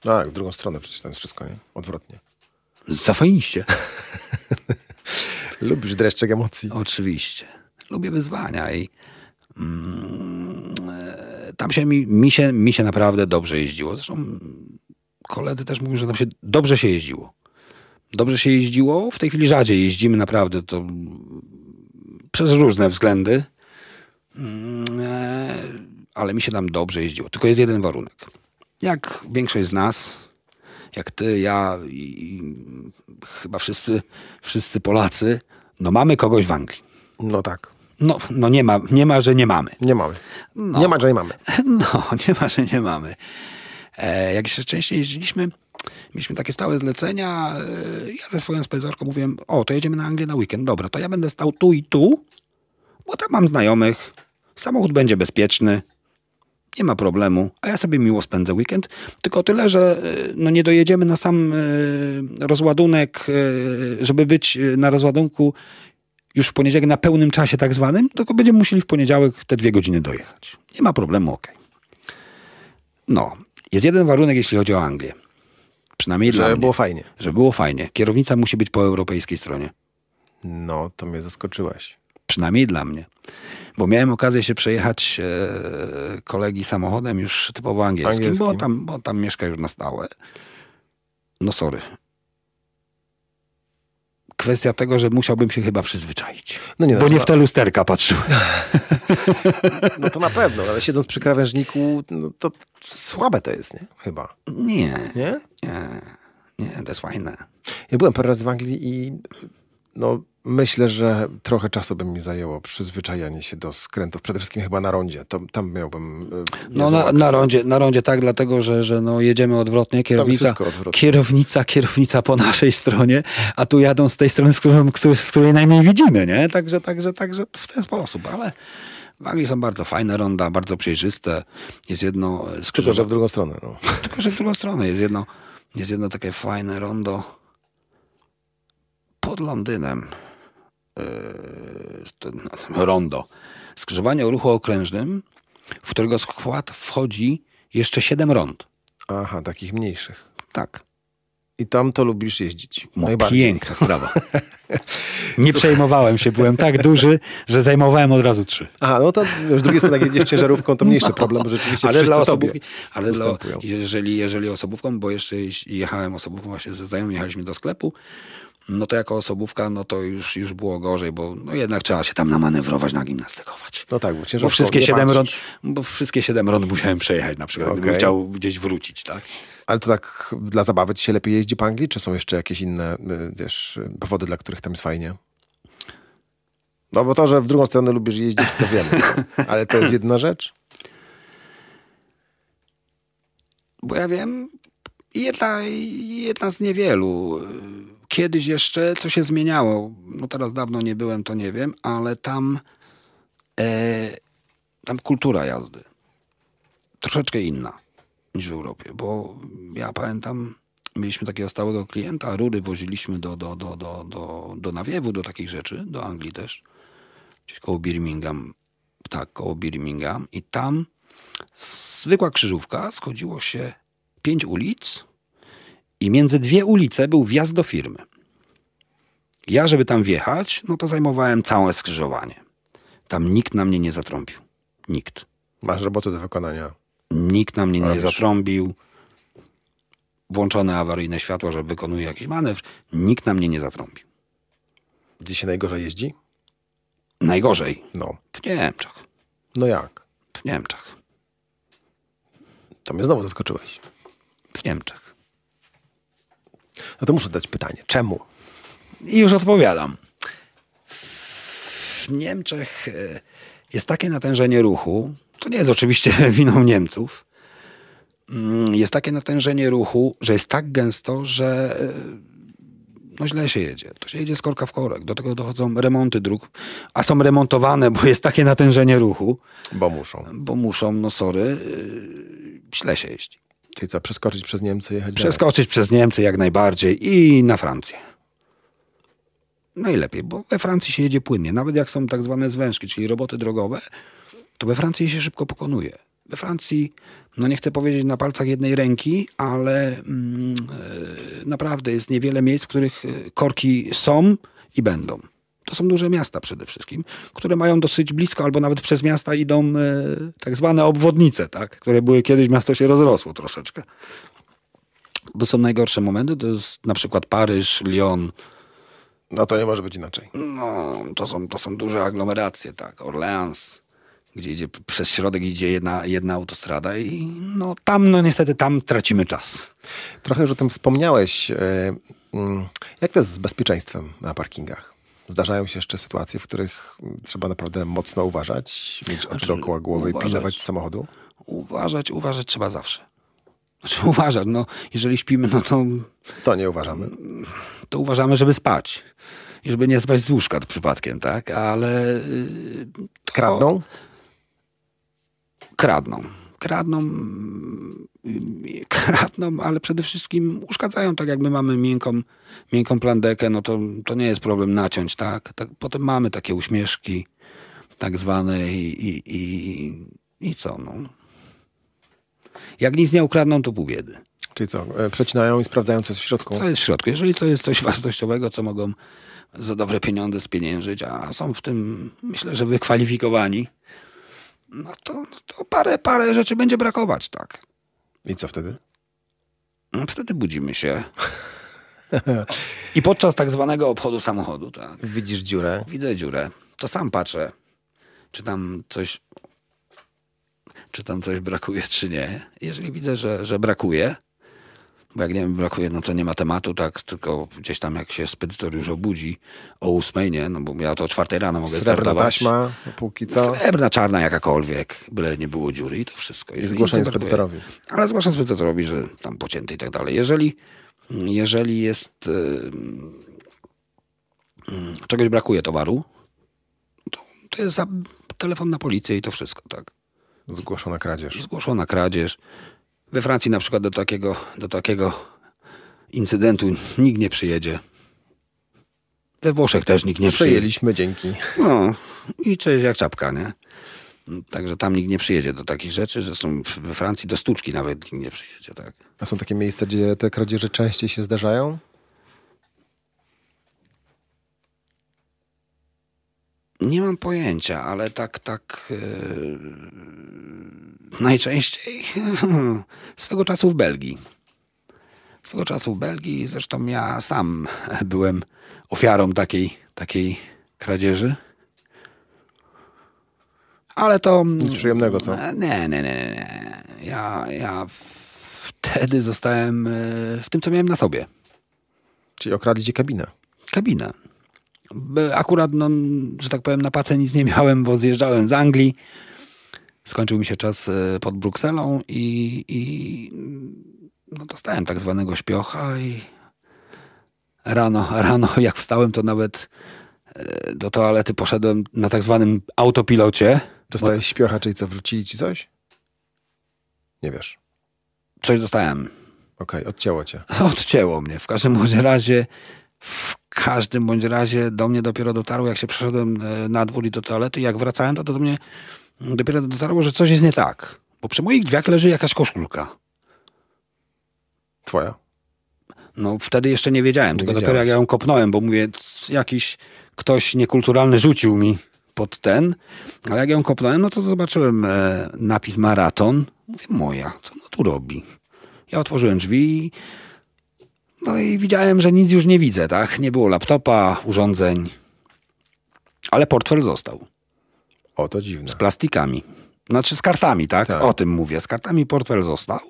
Tak, w drugą stronę przecież tam jest wszystko, nie? Odwrotnie. Zafajniście. Lubisz dreszczek emocji. Oczywiście. Lubię wyzwania i mm, tam się mi, mi, się mi się naprawdę dobrze jeździło. Zresztą koledzy też mówią, że tam się dobrze się jeździło. Dobrze się jeździło? W tej chwili rzadziej jeździmy naprawdę, to przez różne względy, mm, e, ale mi się tam dobrze jeździło. Tylko jest jeden warunek. Jak większość z nas, jak ty, ja i, chyba wszyscy, wszyscy Polacy, no mamy kogoś w Anglii. No tak. No, no nie, ma, nie ma, że nie mamy. Nie mamy. No. Nie ma, że nie mamy. No, nie ma, że nie mamy. E, jak jeszcze częściej jeździliśmy, mieliśmy takie stałe zlecenia. E, ja ze swoją spedytorką mówiłem, o, to jedziemy na Anglię na weekend. Dobra, to ja będę stał tu i tu, bo tam mam znajomych. Samochód będzie bezpieczny. Nie ma problemu, a ja sobie miło spędzę weekend. Tylko tyle, że e, no nie dojedziemy na sam e, rozładunek, żeby być na rozładunku już w poniedziałek na pełnym czasie tak zwanym, tylko będziemy musieli w poniedziałek te dwie godziny dojechać. Nie ma problemu, ok. No, jest jeden warunek, jeśli chodzi o Anglię. Przynajmniej że dla mnie. było fajnie. Że było fajnie. Kierownica musi być po europejskiej stronie. No, to mnie zaskoczyłaś. Przynajmniej dla mnie. Bo miałem okazję się przejechać e, kolegi samochodem już typowo angielskim, angielskim. Bo, tam, bo tam mieszka już na stałe. No sorry, kwestia tego, że musiałbym się chyba przyzwyczaić. No nie, bo no, nie w te lusterka patrzyłem. No to na pewno, ale siedząc przy krawężniku, no to słabe to jest, nie? Chyba. Nie. Nie? Nie, nie to jest fajne. Ja byłem parę razy w Anglii i no, Myślę, że trochę czasu by mi zajęło przyzwyczajanie się do skrętów. Przede wszystkim chyba na rondzie. To, tam miałbym. E, no na, na, rondzie, na rondzie tak, dlatego że, że no jedziemy odwrotnie. Kierownica, odwrotnie. kierownica, kierownica po naszej stronie, a tu jadą z tej strony, z, którym, który, z której najmniej widzimy, nie? Także, także, także w ten sposób, ale. W Anglii są bardzo fajne ronda, bardzo przejrzyste. Jest jedno. E, skrzyżowa... Tylko, że w drugą stronę. No. Tylko, że w drugą stronę. Jest jedno, jest jedno takie fajne rondo pod Londynem. E, rondo, skrzyżowanie o ruchu okrężnym, w którego skład wchodzi jeszcze siedem rond. Aha, takich mniejszych. Tak. I tam to lubisz jeździć. No, piękna sprawa. Nie przejmowałem się, byłem tak duży, że zajmowałem od razu trzy. Aha, no to z drugiej strony, jak jedziesz ciężarówką, to mniejszy no, problem, rzeczywiście ale dla osobówki, Ale dla, jeżeli, jeżeli osobówką, bo jeszcze jechałem osobówką właśnie ze znajomym, jechaliśmy do sklepu, no to jako osobówka, no to już, już było gorzej, bo no jednak trzeba się tam namanewrować, nagimnastykować. No tak, bo ciężko bo wszystkie siedem rond, Bo wszystkie siedem rond musiałem przejechać na przykład, okay. gdybym chciał gdzieś wrócić, tak? Ale to tak dla zabawy ci się lepiej jeździ po Anglii, czy są jeszcze jakieś inne, y, wiesz, powody, dla których tam jest fajnie? No bo to, że w drugą stronę lubisz jeździć, to wiem no. Ale to jest jedna rzecz? Bo ja wiem, jedna, jedna z niewielu y, kiedyś jeszcze, co się zmieniało, no teraz dawno nie byłem, to nie wiem, ale tam, e, tam kultura jazdy troszeczkę inna niż w Europie, bo ja pamiętam, mieliśmy takiego stałego klienta, rury woziliśmy do, do, do, do, do, do nawiewu, do takich rzeczy, do Anglii też, gdzieś koło Birmingham, tak, koło Birmingham i tam zwykła krzyżówka, schodziło się pięć ulic, i między dwie ulice był wjazd do firmy. Ja, żeby tam wjechać, no to zajmowałem całe skrzyżowanie. Tam nikt na mnie nie zatrąbił. Nikt. Masz roboty do wykonania. Nikt na mnie nie Robisz. zatrąbił. Włączone awaryjne światło, że wykonuję jakiś manewr. Nikt na mnie nie zatrąbił. Gdzie się najgorzej jeździ? Najgorzej? No. W Niemczech. No jak? W Niemczech. To mnie znowu zaskoczyłeś. W Niemczech. No to muszę dać pytanie. Czemu? I już odpowiadam. W Niemczech e, jest takie natężenie ruchu, to nie jest oczywiście winą Niemców, mm, jest takie natężenie ruchu, że jest tak gęsto, że e, no źle się jedzie. To się jedzie z korka w korek. Do tego dochodzą remonty dróg, a są remontowane, bo jest takie natężenie ruchu. Bo muszą. Bo muszą, no sorry, e, źle się jeździ. Czyli co, przeskoczyć przez Niemcy, jechać Przeskoczyć dalej. przez Niemcy jak najbardziej i na Francję. Najlepiej, bo we Francji się jedzie płynnie. Nawet jak są tak zwane zwężki, czyli roboty drogowe, to we Francji się szybko pokonuje. We Francji, no nie chcę powiedzieć na palcach jednej ręki, ale mm, e, naprawdę jest niewiele miejsc, w których e, korki są i będą to są duże miasta przede wszystkim, które mają dosyć blisko, albo nawet przez miasta idą e, tak zwane obwodnice, tak? które były kiedyś, miasto się rozrosło troszeczkę. To są najgorsze momenty, to jest na przykład Paryż, Lyon. No to nie może być inaczej. No, to są, to są duże aglomeracje, tak, Orleans, gdzie idzie, przez środek idzie jedna, jedna autostrada i no tam, no niestety, tam tracimy czas. Trochę już o tym wspomniałeś. E, mm, jak to jest z bezpieczeństwem na parkingach? zdarzają się jeszcze sytuacje, w których trzeba naprawdę mocno uważać, mieć oczy znaczy, dookoła głowy uważać, i pilnować samochodu? Uważać, uważać trzeba zawsze. Znaczy uważać, no jeżeli śpimy, no to... To nie uważamy. To uważamy, żeby spać. I żeby nie spać z łóżka przypadkiem, tak? Ale... Y, to... Kradną? Kradną kradną, kradną, ale przede wszystkim uszkadzają, tak jak my mamy miękką, miękką plandekę, no to, to nie jest problem naciąć, tak? tak potem mamy takie uśmieszki tak zwane i, i, i, i co, no. Jak nic nie ukradną, to pół biedy. Czyli co, e, przecinają i sprawdzają, co jest w środku? Co jest w środku. Jeżeli to jest coś wartościowego, co mogą za dobre pieniądze spieniężyć, a są w tym, myślę, że wykwalifikowani, no to, no to parę, parę rzeczy będzie brakować, tak. I co wtedy? No, wtedy budzimy się. I podczas tak zwanego obchodu samochodu, tak. Widzisz dziurę? Widzę dziurę. To sam patrzę, czy tam coś, czy tam coś brakuje, czy nie. Jeżeli widzę, że, że brakuje, bo jak nie wiem, brakuje, no to nie ma tematu, tak, tylko gdzieś tam jak się spedytor już obudzi o ósmej, nie, no bo ja to o czwartej rano mogę Srebrna startować. taśma, póki co. Srebrna, czarna, jakakolwiek, byle nie było dziury i to wszystko. I zgłaszam spedytorowi. Ale zgłaszam spedytorowi, że tam pocięty i tak dalej. Jeżeli, jeżeli jest, yy, yy, czegoś brakuje towaru, to, to jest za telefon na policję i to wszystko, tak. Zgłoszona kradzież. Zgłoszona kradzież. We Francji na przykład do takiego, do takiego incydentu nikt nie przyjedzie. We Włoszech też nikt nie przyjedzie. Przyjęliśmy dzięki. No i cześć jak czapka, nie? Także tam nikt nie przyjedzie do takich rzeczy. Zresztą we Francji do stuczki nawet nikt nie przyjedzie. Tak. A są takie miejsca, gdzie te kradzieże częściej się zdarzają? Nie mam pojęcia, ale tak, tak. Yy najczęściej swego czasu w Belgii. Swego czasu w Belgii, zresztą ja sam byłem ofiarą takiej, takiej kradzieży. Ale to. Mm, nic przyjemnego, co? E, nie, nie, nie, nie. Ja, ja wtedy zostałem e, w tym, co miałem na sobie. Czyli okradli ci kabinę? Kabinę. Akurat, no, że tak powiem, na pacę nic nie miałem, bo zjeżdżałem z Anglii skończył mi się czas e, pod Brukselą i, i no dostałem tak zwanego śpiocha i rano, rano jak wstałem, to nawet e, do toalety poszedłem na tak zwanym autopilocie. Dostałeś śpiocha, czyli co, wrzucili ci coś? Nie wiesz. Coś dostałem. Okej, okay, odcięło cię. Odcięło mnie. W każdym bądź razie w każdym bądź razie do mnie dopiero dotarło, jak się przeszedłem e, na dwór i do toalety. Jak wracałem, to do mnie dopiero dotarło, że coś jest nie tak. Bo przy moich drzwiach leży jakaś koszulka. Twoja? No wtedy jeszcze nie wiedziałem, nie tylko wiedziałeś. dopiero jak ją kopnąłem, bo mówię, jakiś ktoś niekulturalny rzucił mi pod ten, ale jak ją kopnąłem, no to zobaczyłem e, napis maraton. Mówię, moja, co ona tu robi? Ja otworzyłem drzwi, no i widziałem, że nic już nie widzę, tak? Nie było laptopa, urządzeń, ale portfel został. O, to dziwne. Z plastikami. Znaczy z kartami, tak? tak? O tym mówię. Z kartami portfel został.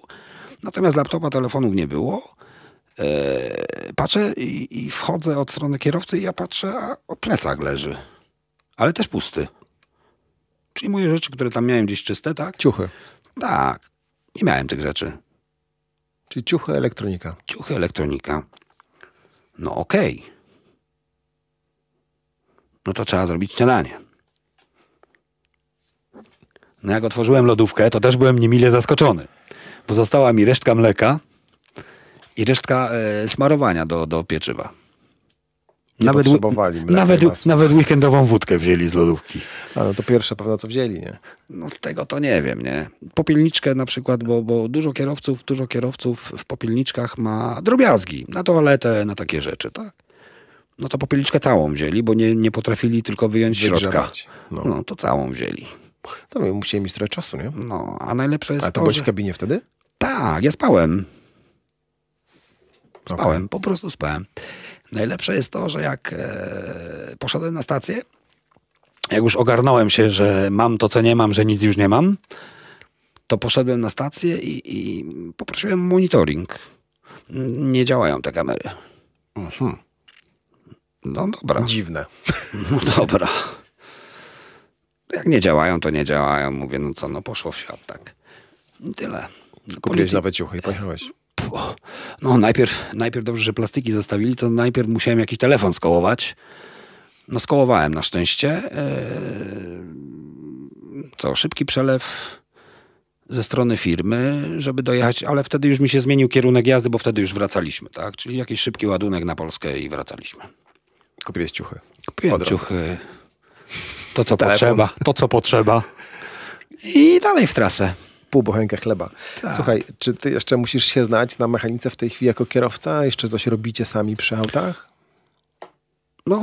Natomiast laptopa, telefonów nie było. Eee, patrzę i, i, wchodzę od strony kierowcy i ja patrzę, a plecach leży. Ale też pusty. Czyli moje rzeczy, które tam miałem gdzieś czyste, tak? Ciuchy. Tak. Nie miałem tych rzeczy. Czyli ciuchy, elektronika. Ciuchy, elektronika. No okej. Okay. No to trzeba zrobić śniadanie. No jak otworzyłem lodówkę, to też byłem niemile zaskoczony. Pozostała mi resztka mleka i resztka e, smarowania do, do pieczywa. Nie nawet, nawet, nawet, weekendową wódkę wzięli z lodówki. A no to pierwsze pewno co wzięli, nie? No tego to nie wiem, nie. Popielniczkę na przykład, bo, bo dużo kierowców, dużo kierowców w popielniczkach ma drobiazgi na toaletę, na takie rzeczy, tak? No to popielniczkę całą wzięli, bo nie, nie potrafili tylko wyjąć Wygrzewać. środka. No. no to całą wzięli. To no, musieli mieć trochę czasu, nie? No, a najlepsze jest a to, to byłeś że... w kabinie wtedy? Tak, ja spałem. Spałem, okay. po prostu spałem. Najlepsze jest to, że jak e, poszedłem na stację, jak już ogarnąłem się, że mam to, co nie mam, że nic już nie mam, to poszedłem na stację i, i poprosiłem monitoring. Nie działają te kamery. Mhm. No dobra. Dziwne. No dobra jak nie działają, to nie działają. Mówię, no co, no poszło w świat, tak. tyle. No, kupiłeś nowe ciuchy i pojechałeś. No najpierw, najpierw dobrze, że plastiki zostawili, to najpierw musiałem jakiś telefon skołować. No skołowałem na szczęście. Eee, co, szybki przelew ze strony firmy, żeby dojechać, ale wtedy już mi się zmienił kierunek jazdy, bo wtedy już wracaliśmy, tak? Czyli jakiś szybki ładunek na Polskę i wracaliśmy. Kupiłeś ciuchy. Kupiłem ciuchy. To, co telefon. potrzeba. To, co potrzeba. I dalej w trasę. Pół bochenka chleba. Tak. Słuchaj, czy ty jeszcze musisz się znać na mechanice w tej chwili jako kierowca? Jeszcze coś robicie sami przy autach? No,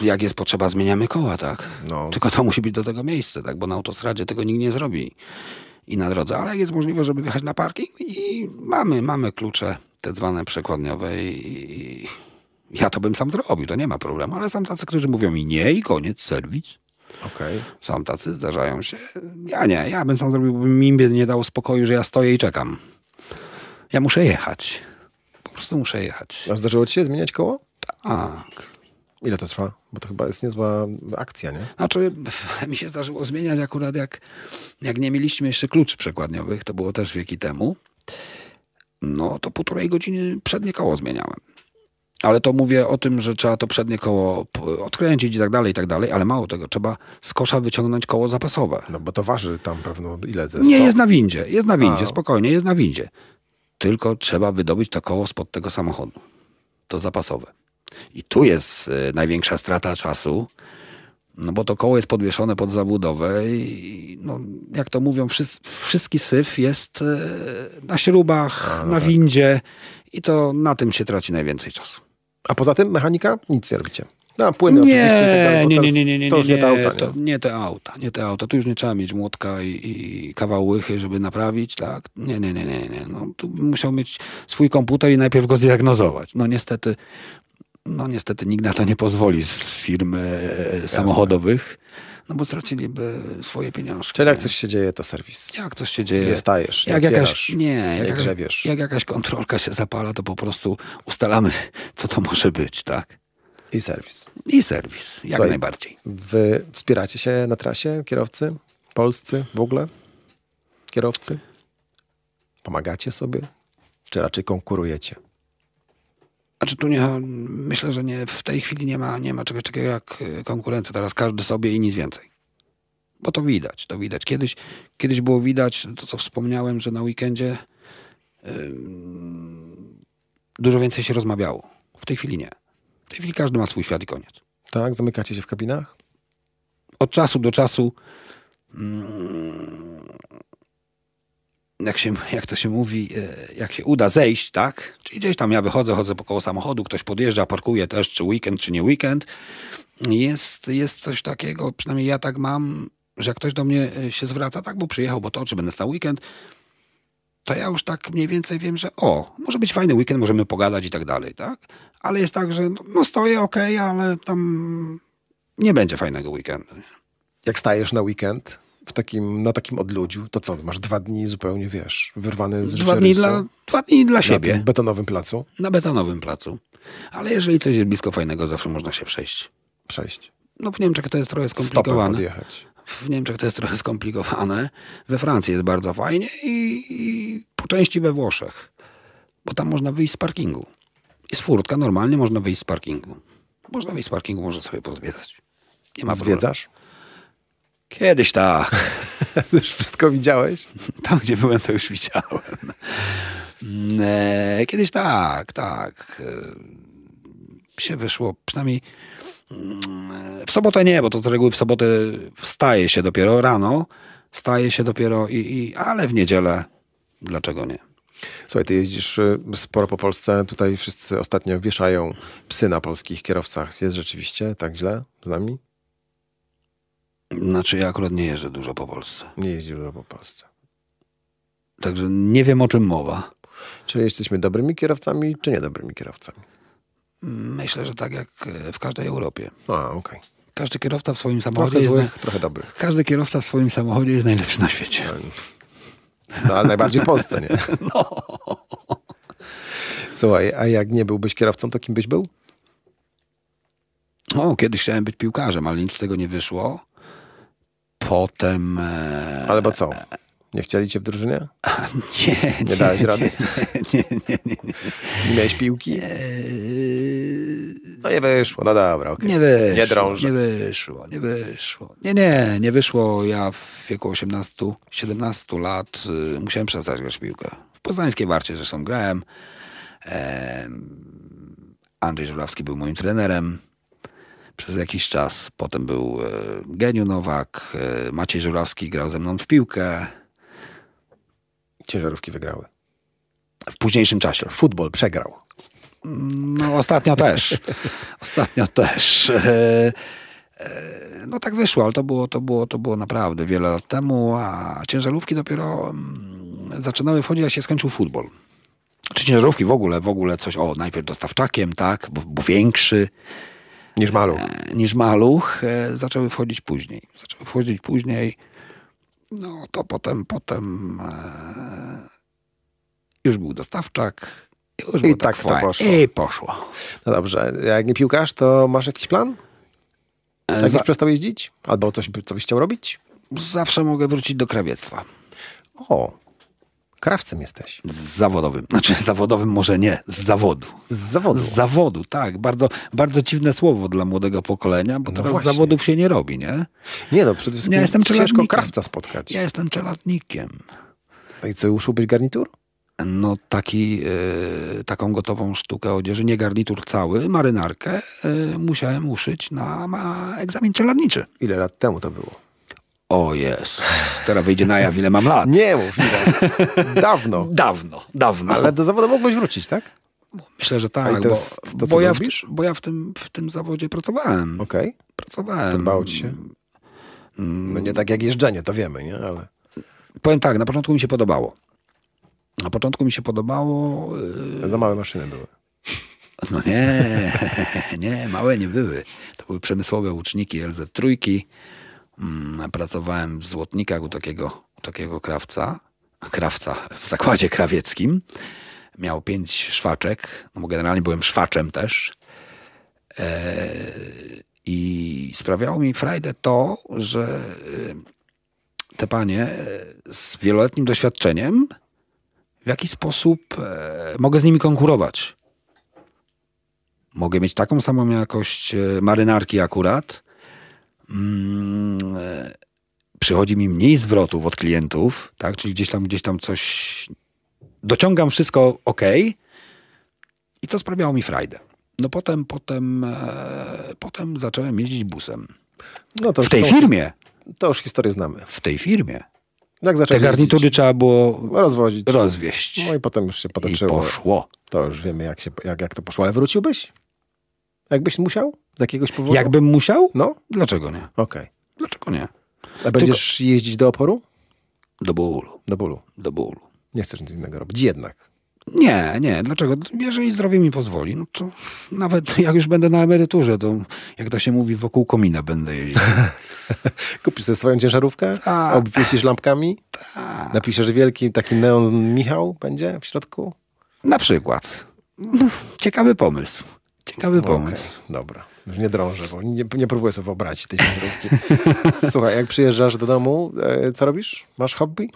jak jest potrzeba, zmieniamy koła, tak? No. Tylko to musi być do tego miejsce, tak? Bo na autostradzie tego nikt nie zrobi i na drodze, ale jest możliwe, żeby wjechać na parking i mamy, mamy klucze te zwane przekładniowe i ja to bym sam zrobił, to nie ma problemu, ale są tacy, którzy mówią mi nie i koniec, serwis. Okay. Są tacy, zdarzają się. Ja nie, ja bym sam zrobił, bym im nie dał spokoju, że ja stoję i czekam. Ja muszę jechać. Po prostu muszę jechać. A zdarzyło ci się zmieniać koło? Tak. Ile to trwa? Bo to chyba jest niezła akcja, nie? Znaczy, mi się zdarzyło zmieniać akurat jak, jak nie mieliśmy jeszcze kluczy przekładniowych, to było też wieki temu, no to półtorej godziny przednie koło zmieniałem. Ale to mówię o tym, że trzeba to przednie koło odkręcić i tak dalej, i tak dalej, ale mało tego, trzeba z kosza wyciągnąć koło zapasowe. No bo to waży tam pewno ile ze 100? Nie, jest na windzie, jest na windzie, A. spokojnie, jest na windzie. Tylko trzeba wydobyć to koło spod tego samochodu. To zapasowe. I tu jest y, największa strata czasu, no bo to koło jest podwieszone pod zabudowę i no, jak to mówią, wszy wszystki syf jest y, na śrubach, A, no na tak. windzie i to na tym się traci najwięcej czasu. A poza tym mechanika? Nic nie robicie. No, płyny nie, oczywiście. Nie, nie, nie, nie, nie, to już nie, nie, te auta. Nie. To, nie te auta, nie te auta. Tu już nie trzeba mieć młotka i, i kawał łychy, żeby naprawić, tak? Nie, nie, nie, nie, nie. No, tu musiał mieć swój komputer i najpierw go zdiagnozować. No niestety, no niestety nikt na to nie pozwoli z firm samochodowych no bo straciliby swoje pieniążki. Czyli jak coś się dzieje, to serwis. Jak coś się dzieje. Nie stajesz, nie jak jakaś, nie, jak, jak, grzebiesz. jak jakaś kontrolka się zapala, to po prostu ustalamy, co to może być, tak? I serwis. I serwis, jak Słuchaj, najbardziej. Wy wspieracie się na trasie, kierowcy? Polscy w ogóle? Kierowcy? Pomagacie sobie? Czy raczej konkurujecie? Znaczy tu nie, myślę, że nie, w tej chwili nie ma, nie ma czegoś takiego jak e, konkurencja. Teraz każdy sobie i nic więcej. Bo to widać, to widać. Kiedyś, kiedyś było widać, to co wspomniałem, że na weekendzie yy, dużo więcej się rozmawiało. W tej chwili nie. W tej chwili każdy ma swój świat i koniec. Tak? Zamykacie się w kabinach? Od czasu do czasu. Mm, jak, się, jak to się mówi, e, jak się uda zejść, tak? Czyli gdzieś tam ja wychodzę, chodzę po koło samochodu, ktoś podjeżdża, parkuje też, czy weekend, czy nie weekend. Jest, jest coś takiego, przynajmniej ja tak mam, że jak ktoś do mnie e, się zwraca, tak, bo przyjechał, bo to, czy będę stał weekend, to ja już tak mniej więcej wiem, że o, może być fajny weekend, możemy pogadać i tak dalej, tak? Ale jest tak, że no, no stoję, ok, ale tam nie będzie fajnego weekendu. Jak stajesz na weekend, w takim, na takim odludziu, to co, masz dwa dni zupełnie, wiesz, wyrwany z dwa dni dla Dwa dni dla siebie. Na betonowym placu? Na betonowym placu. Ale jeżeli coś jest blisko fajnego, zawsze można się przejść. Przejść. No w Niemczech to jest trochę skomplikowane. W Niemczech to jest trochę skomplikowane. We Francji jest bardzo fajnie i, i po części we Włoszech. Bo tam można wyjść z parkingu. I z furtka normalnie można wyjść z parkingu. Można wyjść z parkingu, można sobie pozwiedzać. Nie ma Zwiedzasz? Problemu. Kiedyś tak. już wszystko widziałeś? Tam, gdzie byłem, to już widziałem. Mm, e, kiedyś tak, tak. E, się wyszło, przynajmniej mm, e, w sobotę nie, bo to z reguły w sobotę wstaje się dopiero rano, staje się dopiero i, i ale w niedzielę dlaczego nie? Słuchaj, ty jeździsz y, sporo po Polsce. Tutaj wszyscy ostatnio wieszają psy na polskich kierowcach. Jest rzeczywiście tak źle z nami? Znaczy ja akurat nie jeżdżę dużo po Polsce. Nie jeździ dużo po Polsce. Także nie wiem o czym mowa. Czyli jesteśmy dobrymi kierowcami, czy niedobrymi kierowcami? Myślę, że tak jak e, w każdej Europie. A, okej. Każdy kierowca w swoim samochodzie Trochę jest. trochę Każdy kierowca w swoim samochodzie jest najlepszy na świecie. No, no ale najbardziej w Polsce, nie? No. Słuchaj, a jak nie byłbyś kierowcą, to kim byś był? O, no, kiedyś chciałem być piłkarzem, ale nic z tego nie wyszło potem... E, Ale bo co? Nie chcieli cię w drużynie? Nie, nie, nie dałeś rady. Nie, nie, nie, nie, Miałeś piłki? E, no nie wyszło, no dobra, okej. Nie wyszło, nie, drążę. nie wyszło, nie wyszło. Nie, nie, nie wyszło. Ja w wieku 18, 17 lat y, musiałem przestać grać piłkę. W poznańskiej Warcie zresztą grałem. Andrzej Żulawski był moim trenerem przez jakiś czas. Potem był e, Geniu Nowak, e, Maciej Żurawski grał ze mną w piłkę. Ciężarówki wygrały. W późniejszym czasie. Futbol przegrał. No, ostatnio też. Ostatnio też. E, no tak wyszło, ale to było, to było, to było naprawdę wiele lat temu, a ciężarówki dopiero mm, zaczynały wchodzić, jak się skończył futbol. Czy ciężarówki w ogóle, w ogóle coś, o, najpierw dostawczakiem, tak, bo, bo większy, Niż Maluch. E, niż Maluch. E, zaczęły wchodzić później. Zaczęły wchodzić później. No to potem, potem e, już był dostawczak. Już I tak, tak to poszło. I poszło. No dobrze. Jak nie piłkasz, to masz jakiś plan? Jak Za... przestał jeździć? Albo coś, co byś chciał robić? Zawsze mogę wrócić do krawiectwa. O, krawcem jesteś. Z zawodowym. Znaczy z zawodowym może nie, z zawodu. Z zawodu. Z zawodu, tak. Bardzo, bardzo dziwne słowo dla młodego pokolenia, bo no teraz właśnie. zawodów się nie robi, nie? Nie no, przede wszystkim ja jestem ciężko krawca spotkać. Ja jestem czeladnikiem. No i co, już być garnitur? no taki, e, taką gotową sztukę odzieży, nie garnitur cały, marynarkę, e, musiałem uszyć na, na egzamin czeladniczy. Ile lat temu to było? o jest, teraz wyjdzie na jaw, ile mam lat. Nie mów, Dawno. dawno, dawno. Ale do zawodu mógłbyś wrócić, tak? Myślę, że tak, bo, jest to, bo, ja, w, bo ja w, tym, w tym zawodzie pracowałem. Okej. Okay. Pracowałem. To bał się? Mm. No nie tak jak jeżdżenie, to wiemy, nie? Ale... Powiem tak, na początku mi się podobało. Na początku mi się podobało... Yy... Za małe maszyny były. No nie, nie, małe nie były. To były przemysłowe łuczniki lz trójki. Mm, pracowałem w Złotnikach u takiego, u takiego krawca, krawca w zakładzie krawieckim. Miał pięć szwaczek, no bo generalnie byłem szwaczem też. E, I sprawiało mi frajdę to, że e, te panie e, z wieloletnim doświadczeniem, w jaki sposób mogę z nimi konkurować. Mogę mieć taką samą jakość marynarki akurat, mm, e, przychodzi mi mniej zwrotów od klientów, tak? Czyli gdzieś tam, gdzieś tam coś dociągam wszystko ok. I to sprawiało mi frajdę. No potem, potem, e, potem zacząłem jeździć busem. No w tej to, firmie. To już historię znamy. W tej firmie. Jak Te garnitury jeździć? trzeba było rozwozić. Rozwieść. No i potem już się potoczyło. I poszło. To już wiemy, jak, się, jak, jak to poszło. Ale wróciłbyś? Jakbyś musiał? Z jakiegoś powodu? Jakbym musiał? No. Dlaczego nie? Okej. Okay. Dlaczego nie? A będziesz Tylko... jeździć do oporu? Do bólu. Do bólu. Do bólu. Nie chcesz nic innego robić jednak. Nie, nie. Dlaczego? Jeżeli zdrowie mi pozwoli, no to nawet jak już będę na emeryturze, to jak to się mówi, wokół komina będę jeździł. Kupisz sobie swoją ciężarówkę, Ta. obwiesisz tak. lampkami, Ta. napiszesz wielki taki neon Michał będzie w środku? Na przykład. Ciekawy pomysł. Ciekawy pomysł. Okay. Dobra. Już nie drążę, bo nie, nie próbuję sobie wyobrazić tej ciężarówki. Słuchaj, jak przyjeżdżasz do domu, e, co robisz? Masz hobby?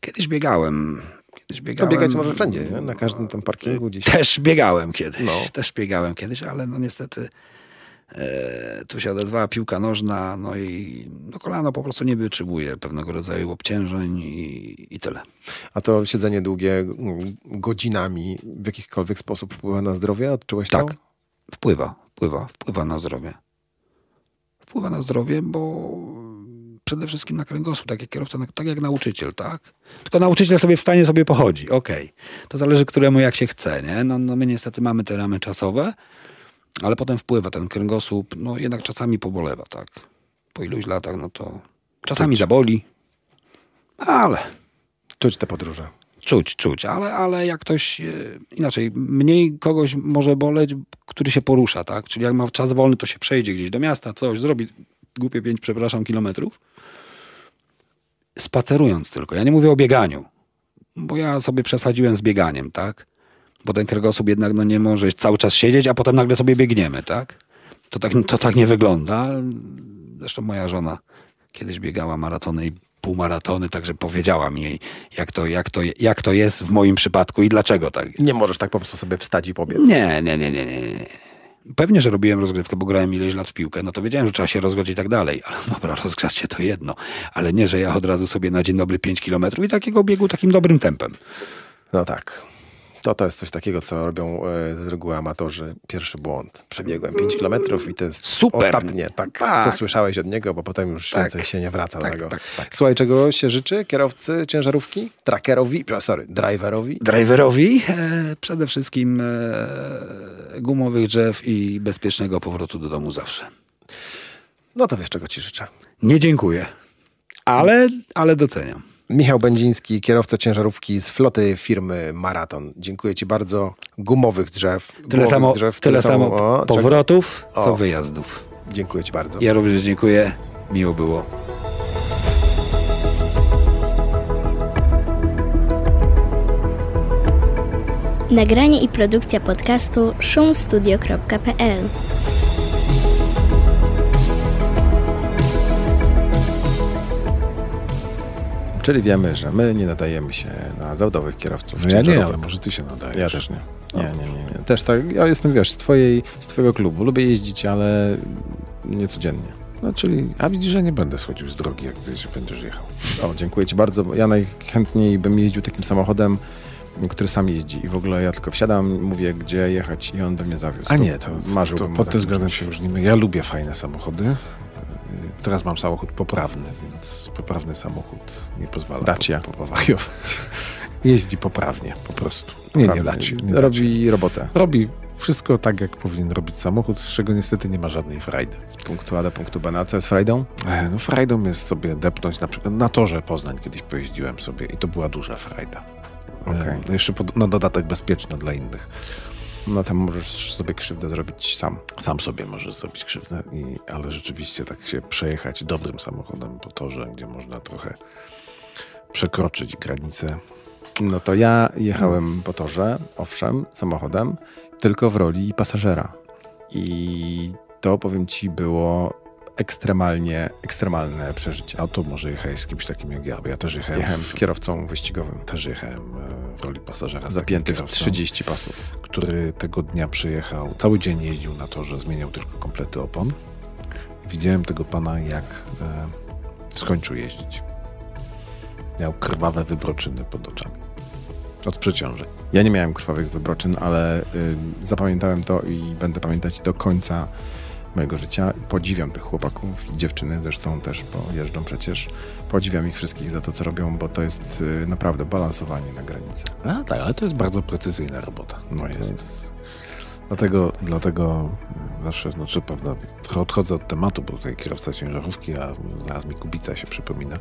Kiedyś biegałem. Kiedyś biegałem. To biegać może wszędzie, nie? na każdym parkingu e, gdzieś. Też biegałem kiedyś, no. też biegałem kiedyś, ale no niestety E, tu się odezwała piłka nożna, no i no kolano po prostu nie wytrzymuje pewnego rodzaju obciążeń i, i tyle. A to siedzenie długie godzinami w jakikolwiek sposób wpływa na zdrowie? Odczułeś tak, Tak, wpływa, wpływa, wpływa na zdrowie. Wpływa na zdrowie, bo przede wszystkim na kręgosłup, tak jak kierowca, tak jak nauczyciel, tak? Tylko nauczyciel sobie w stanie sobie pochodzi, okej. Okay. To zależy któremu jak się chce, nie? No, no my niestety mamy te ramy czasowe, ale potem wpływa ten kręgosłup, no jednak czasami pobolewa, tak. Po iluś latach, no to czasami Czuć. zaboli, ale... Czuć te podróże. Czuć, czuć, ale, ale jak ktoś, e, inaczej, mniej kogoś może boleć, który się porusza, tak? Czyli jak ma czas wolny, to się przejdzie gdzieś do miasta, coś, zrobi głupie pięć przepraszam, kilometrów, spacerując tylko. Ja nie mówię o bieganiu, bo ja sobie przesadziłem z bieganiem, tak? Bo ten kręgosłup jednak no, nie może cały czas siedzieć, a potem nagle sobie biegniemy, tak? To tak, to tak nie wygląda. Zresztą moja żona kiedyś biegała maratony i półmaratony, także powiedziała mi jej, jak to, jak, to, jak to jest w moim przypadku i dlaczego tak jest. Nie możesz tak po prostu sobie wstać i pobiec. Nie, nie, nie, nie, nie. Pewnie, że robiłem rozgrywkę, bo grałem ileś lat w piłkę, no to wiedziałem, że trzeba się rozgrzać i tak dalej. Ale dobra, rozgrzać się to jedno. Ale nie, że ja od razu sobie na dzień dobry 5 kilometrów i takiego biegu takim dobrym tempem. No tak. To to jest coś takiego, co robią e, z reguły amatorzy. Pierwszy błąd. Przebiegłem 5 km i to jest Super. ostatnie, tak, tak, co słyszałeś od niego, bo potem już tak. więcej się nie wraca tak, do tego. Tak, tak. Słuchaj, czego się życzy kierowcy ciężarówki? Trackerowi, sorry, driverowi? Driverowi e, przede wszystkim e, gumowych drzew i bezpiecznego powrotu do domu zawsze. No to wiesz, czego ci życzę. Nie dziękuję, ale, ale doceniam. Michał Będziński, kierowca ciężarówki z floty firmy Maraton. Dziękuję Ci bardzo. Gumowych drzew. Tyle samo, drzew, tyle, tyle samo, o, powrotów, o. co wyjazdów. Dziękuję Ci bardzo. Ja również dziękuję. Miło było. Nagranie i produkcja podcastu szumstudio.pl Czyli wiemy, że my nie nadajemy się na zawodowych kierowców. No ja nie, ale może ty się nadajesz. Ja też nie. Nie, nie, nie, nie. Też tak, ja jestem, wiesz, z, twojej, z twojego klubu. Lubię jeździć, ale nie codziennie. No czyli, a widzisz, że nie będę schodził z drogi, jak ty będziesz jechał. O, dziękuję ci bardzo. Ja najchętniej bym jeździł takim samochodem, który sam jeździ i w ogóle ja tylko wsiadam, mówię gdzie jechać i on by mnie zawiózł. A nie, to, marzył to pod tak tym względem się różnimy. Ja lubię fajne samochody, Y, teraz mam samochód poprawny, więc poprawny samochód nie pozwala Dacia. Po, powariować. Jeździ poprawnie po prostu. Nie, nie dacie. Nie Robi robotę. Robi wszystko tak, jak powinien robić samochód, z czego niestety nie ma żadnej frajdy. Z punktu A do punktu B. Na no co jest frajdą? E, no frajdą jest sobie depnąć, na na torze Poznań kiedyś pojeździłem sobie i to była duża frajda. E, okay. No jeszcze pod, na dodatek bezpieczna dla innych. No tam możesz sobie krzywdę zrobić sam. Sam sobie możesz zrobić krzywdę, i, ale rzeczywiście tak się przejechać dobrym samochodem po torze, gdzie można trochę przekroczyć granicę. No to ja jechałem po torze, owszem, samochodem, tylko w roli pasażera. I to powiem ci było ekstremalnie, ekstremalne przeżycie. A to może jechałeś z kimś takim jak ja, bo ja też jechałem. Jechałem z kierowcą wyścigowym. Też jechałem e, w roli pasażera. Zapięty w 30 pasów. Który tego dnia przyjechał, cały dzień jeździł na torze, zmieniał tylko komplety opon. Widziałem tego pana, jak e, skończył jeździć. Miał krwawe wybroczyny pod oczami. Od przeciążeń. Ja nie miałem krwawych wybroczyn, ale y, zapamiętałem to i będę pamiętać do końca mojego życia. Podziwiam tych chłopaków i dziewczyny zresztą też, bo jeżdżą przecież. Podziwiam ich wszystkich za to, co robią, bo to jest y, naprawdę balansowanie na granicy. A tak, ale to jest bardzo precyzyjna robota. No jest. jest. Dlatego, jest. dlatego y, zawsze, znaczy, prawda, trochę odchodzę od tematu, bo tutaj kierowca ciężarówki, a zaraz mi kubica się przypomina.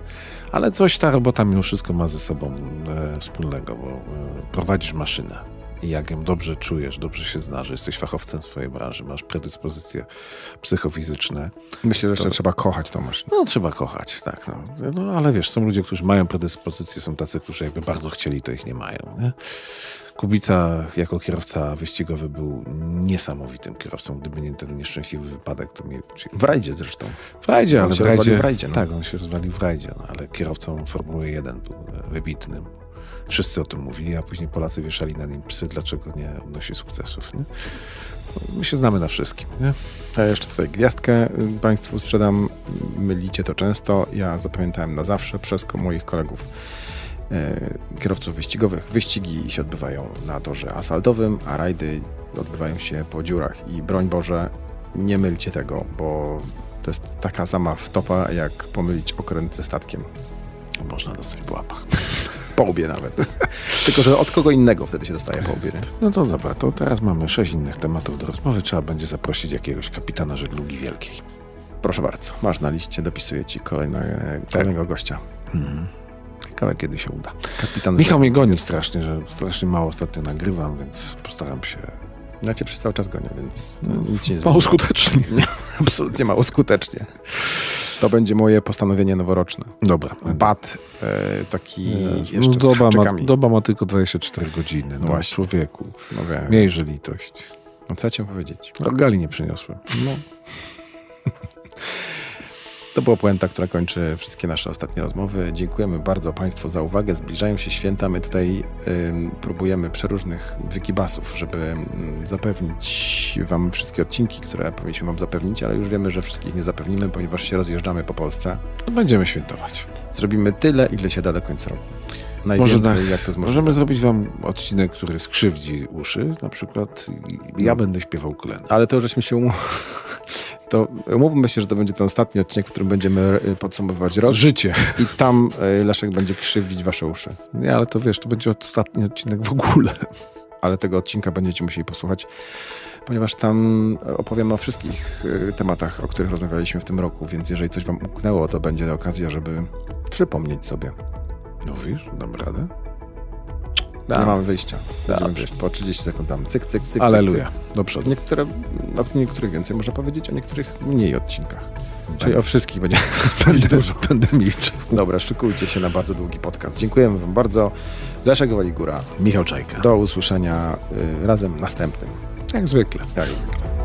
Ale coś ta robota mimo wszystko ma ze sobą e, wspólnego, bo e, prowadzisz maszynę jak ją dobrze czujesz, dobrze się znasz, jesteś fachowcem w swojej branży, masz predyspozycje psychofizyczne. Myślę, że jeszcze trzeba kochać tą maszynę. No trzeba kochać, tak. No. no. ale wiesz, są ludzie, którzy mają predyspozycje, są tacy, którzy jakby bardzo chcieli, to ich nie mają. Nie? Kubica jako kierowca wyścigowy był niesamowitym kierowcą. Gdyby nie ten nieszczęśliwy wypadek, to mnie... W rajdzie zresztą. W rajdzie, ale w rajdzie, w rajdzie. No. Tak, on się rozwalił w rajdzie, no, ale kierowcą Formuły 1 był e, wybitnym. Wszyscy o tym mówili, a później Polacy wieszali na nim psy, dlaczego nie odnosi sukcesów. Nie? No, my się znamy na wszystkim. Nie? Ja jeszcze tutaj gwiazdkę y, Państwu sprzedam. Mylicie to często. Ja zapamiętałem na zawsze przez moich kolegów y, kierowców wyścigowych. Wyścigi się odbywają na torze asfaltowym, a rajdy odbywają się po dziurach. I broń Boże, nie mylcie tego, bo to jest taka sama wtopa, jak pomylić okręt ze statkiem. Można dostać po łapach po obie nawet. Tylko, że od kogo innego wtedy się dostaje po obie. Nie? No to dobra, to teraz mamy sześć innych tematów do rozmowy. Trzeba będzie zaprosić jakiegoś kapitana żeglugi wielkiej. Proszę bardzo, masz na liście, dopisuję ci kolejne, tak. kolejnego tak. gościa. Mhm. Ciekawe, kiedy się uda. Kapitan Michał mnie goni strasznie, że strasznie mało ostatnio nagrywam, więc postaram się Na cię przez cały czas gonię, więc no, nic nie zmieni. Mało skutecznie. absolutnie mało skutecznie. To będzie moje postanowienie noworoczne. Dobra. Bat e, taki nie, jeszcze no doba, ma, doba ma tylko 24 godziny. No, właśnie. Człowieku. No Miejże litość. No co ja ci powiedzieć? Rogali no, nie przyniosłem. No. To była puenta, która kończy wszystkie nasze ostatnie rozmowy. Dziękujemy bardzo Państwu za uwagę. Zbliżają się święta. My tutaj y, próbujemy przeróżnych wykibasów, żeby zapewnić Wam wszystkie odcinki, które powinniśmy Wam zapewnić, ale już wiemy, że wszystkich nie zapewnimy, ponieważ się rozjeżdżamy po Polsce. Będziemy świętować. Zrobimy tyle, ile się da do końca roku. Najwięcej, Może tak. jak to możliwe. Możemy zrobić wam odcinek, który skrzywdzi uszy, na przykład ja no. będę śpiewał kolędę. Ale to żeśmy się to umówmy się, że to będzie ten ostatni odcinek, w którym będziemy e, podsumowywać rok. Życie. I tam e, Leszek będzie krzywdzić wasze uszy. Nie, ale to wiesz, to będzie ostatni odcinek w ogóle. Ale tego odcinka będziecie musieli posłuchać, ponieważ tam e, opowiem o wszystkich tematach, o których rozmawialiśmy w tym roku, więc jeżeli coś wam umknęło, to będzie okazja, żeby przypomnieć sobie. Mówisz? Dam radę? Nie mamy wyjścia. Będziemy po 30 sekund tam cyk, cyk, cyk, Aleluja. cyk, cyk. do przodu. Niektóre, o niektórych więcej można powiedzieć, o niektórych mniej odcinkach. Będę. Tak. Czyli o wszystkich będzie będę, dużo, będę milczył. Dobra, szykujcie się na bardzo długi podcast. Dziękujemy wam bardzo. Leszek Waligura Michał Czajka. Do usłyszenia y, razem następnym. Jak zwykle. Tak.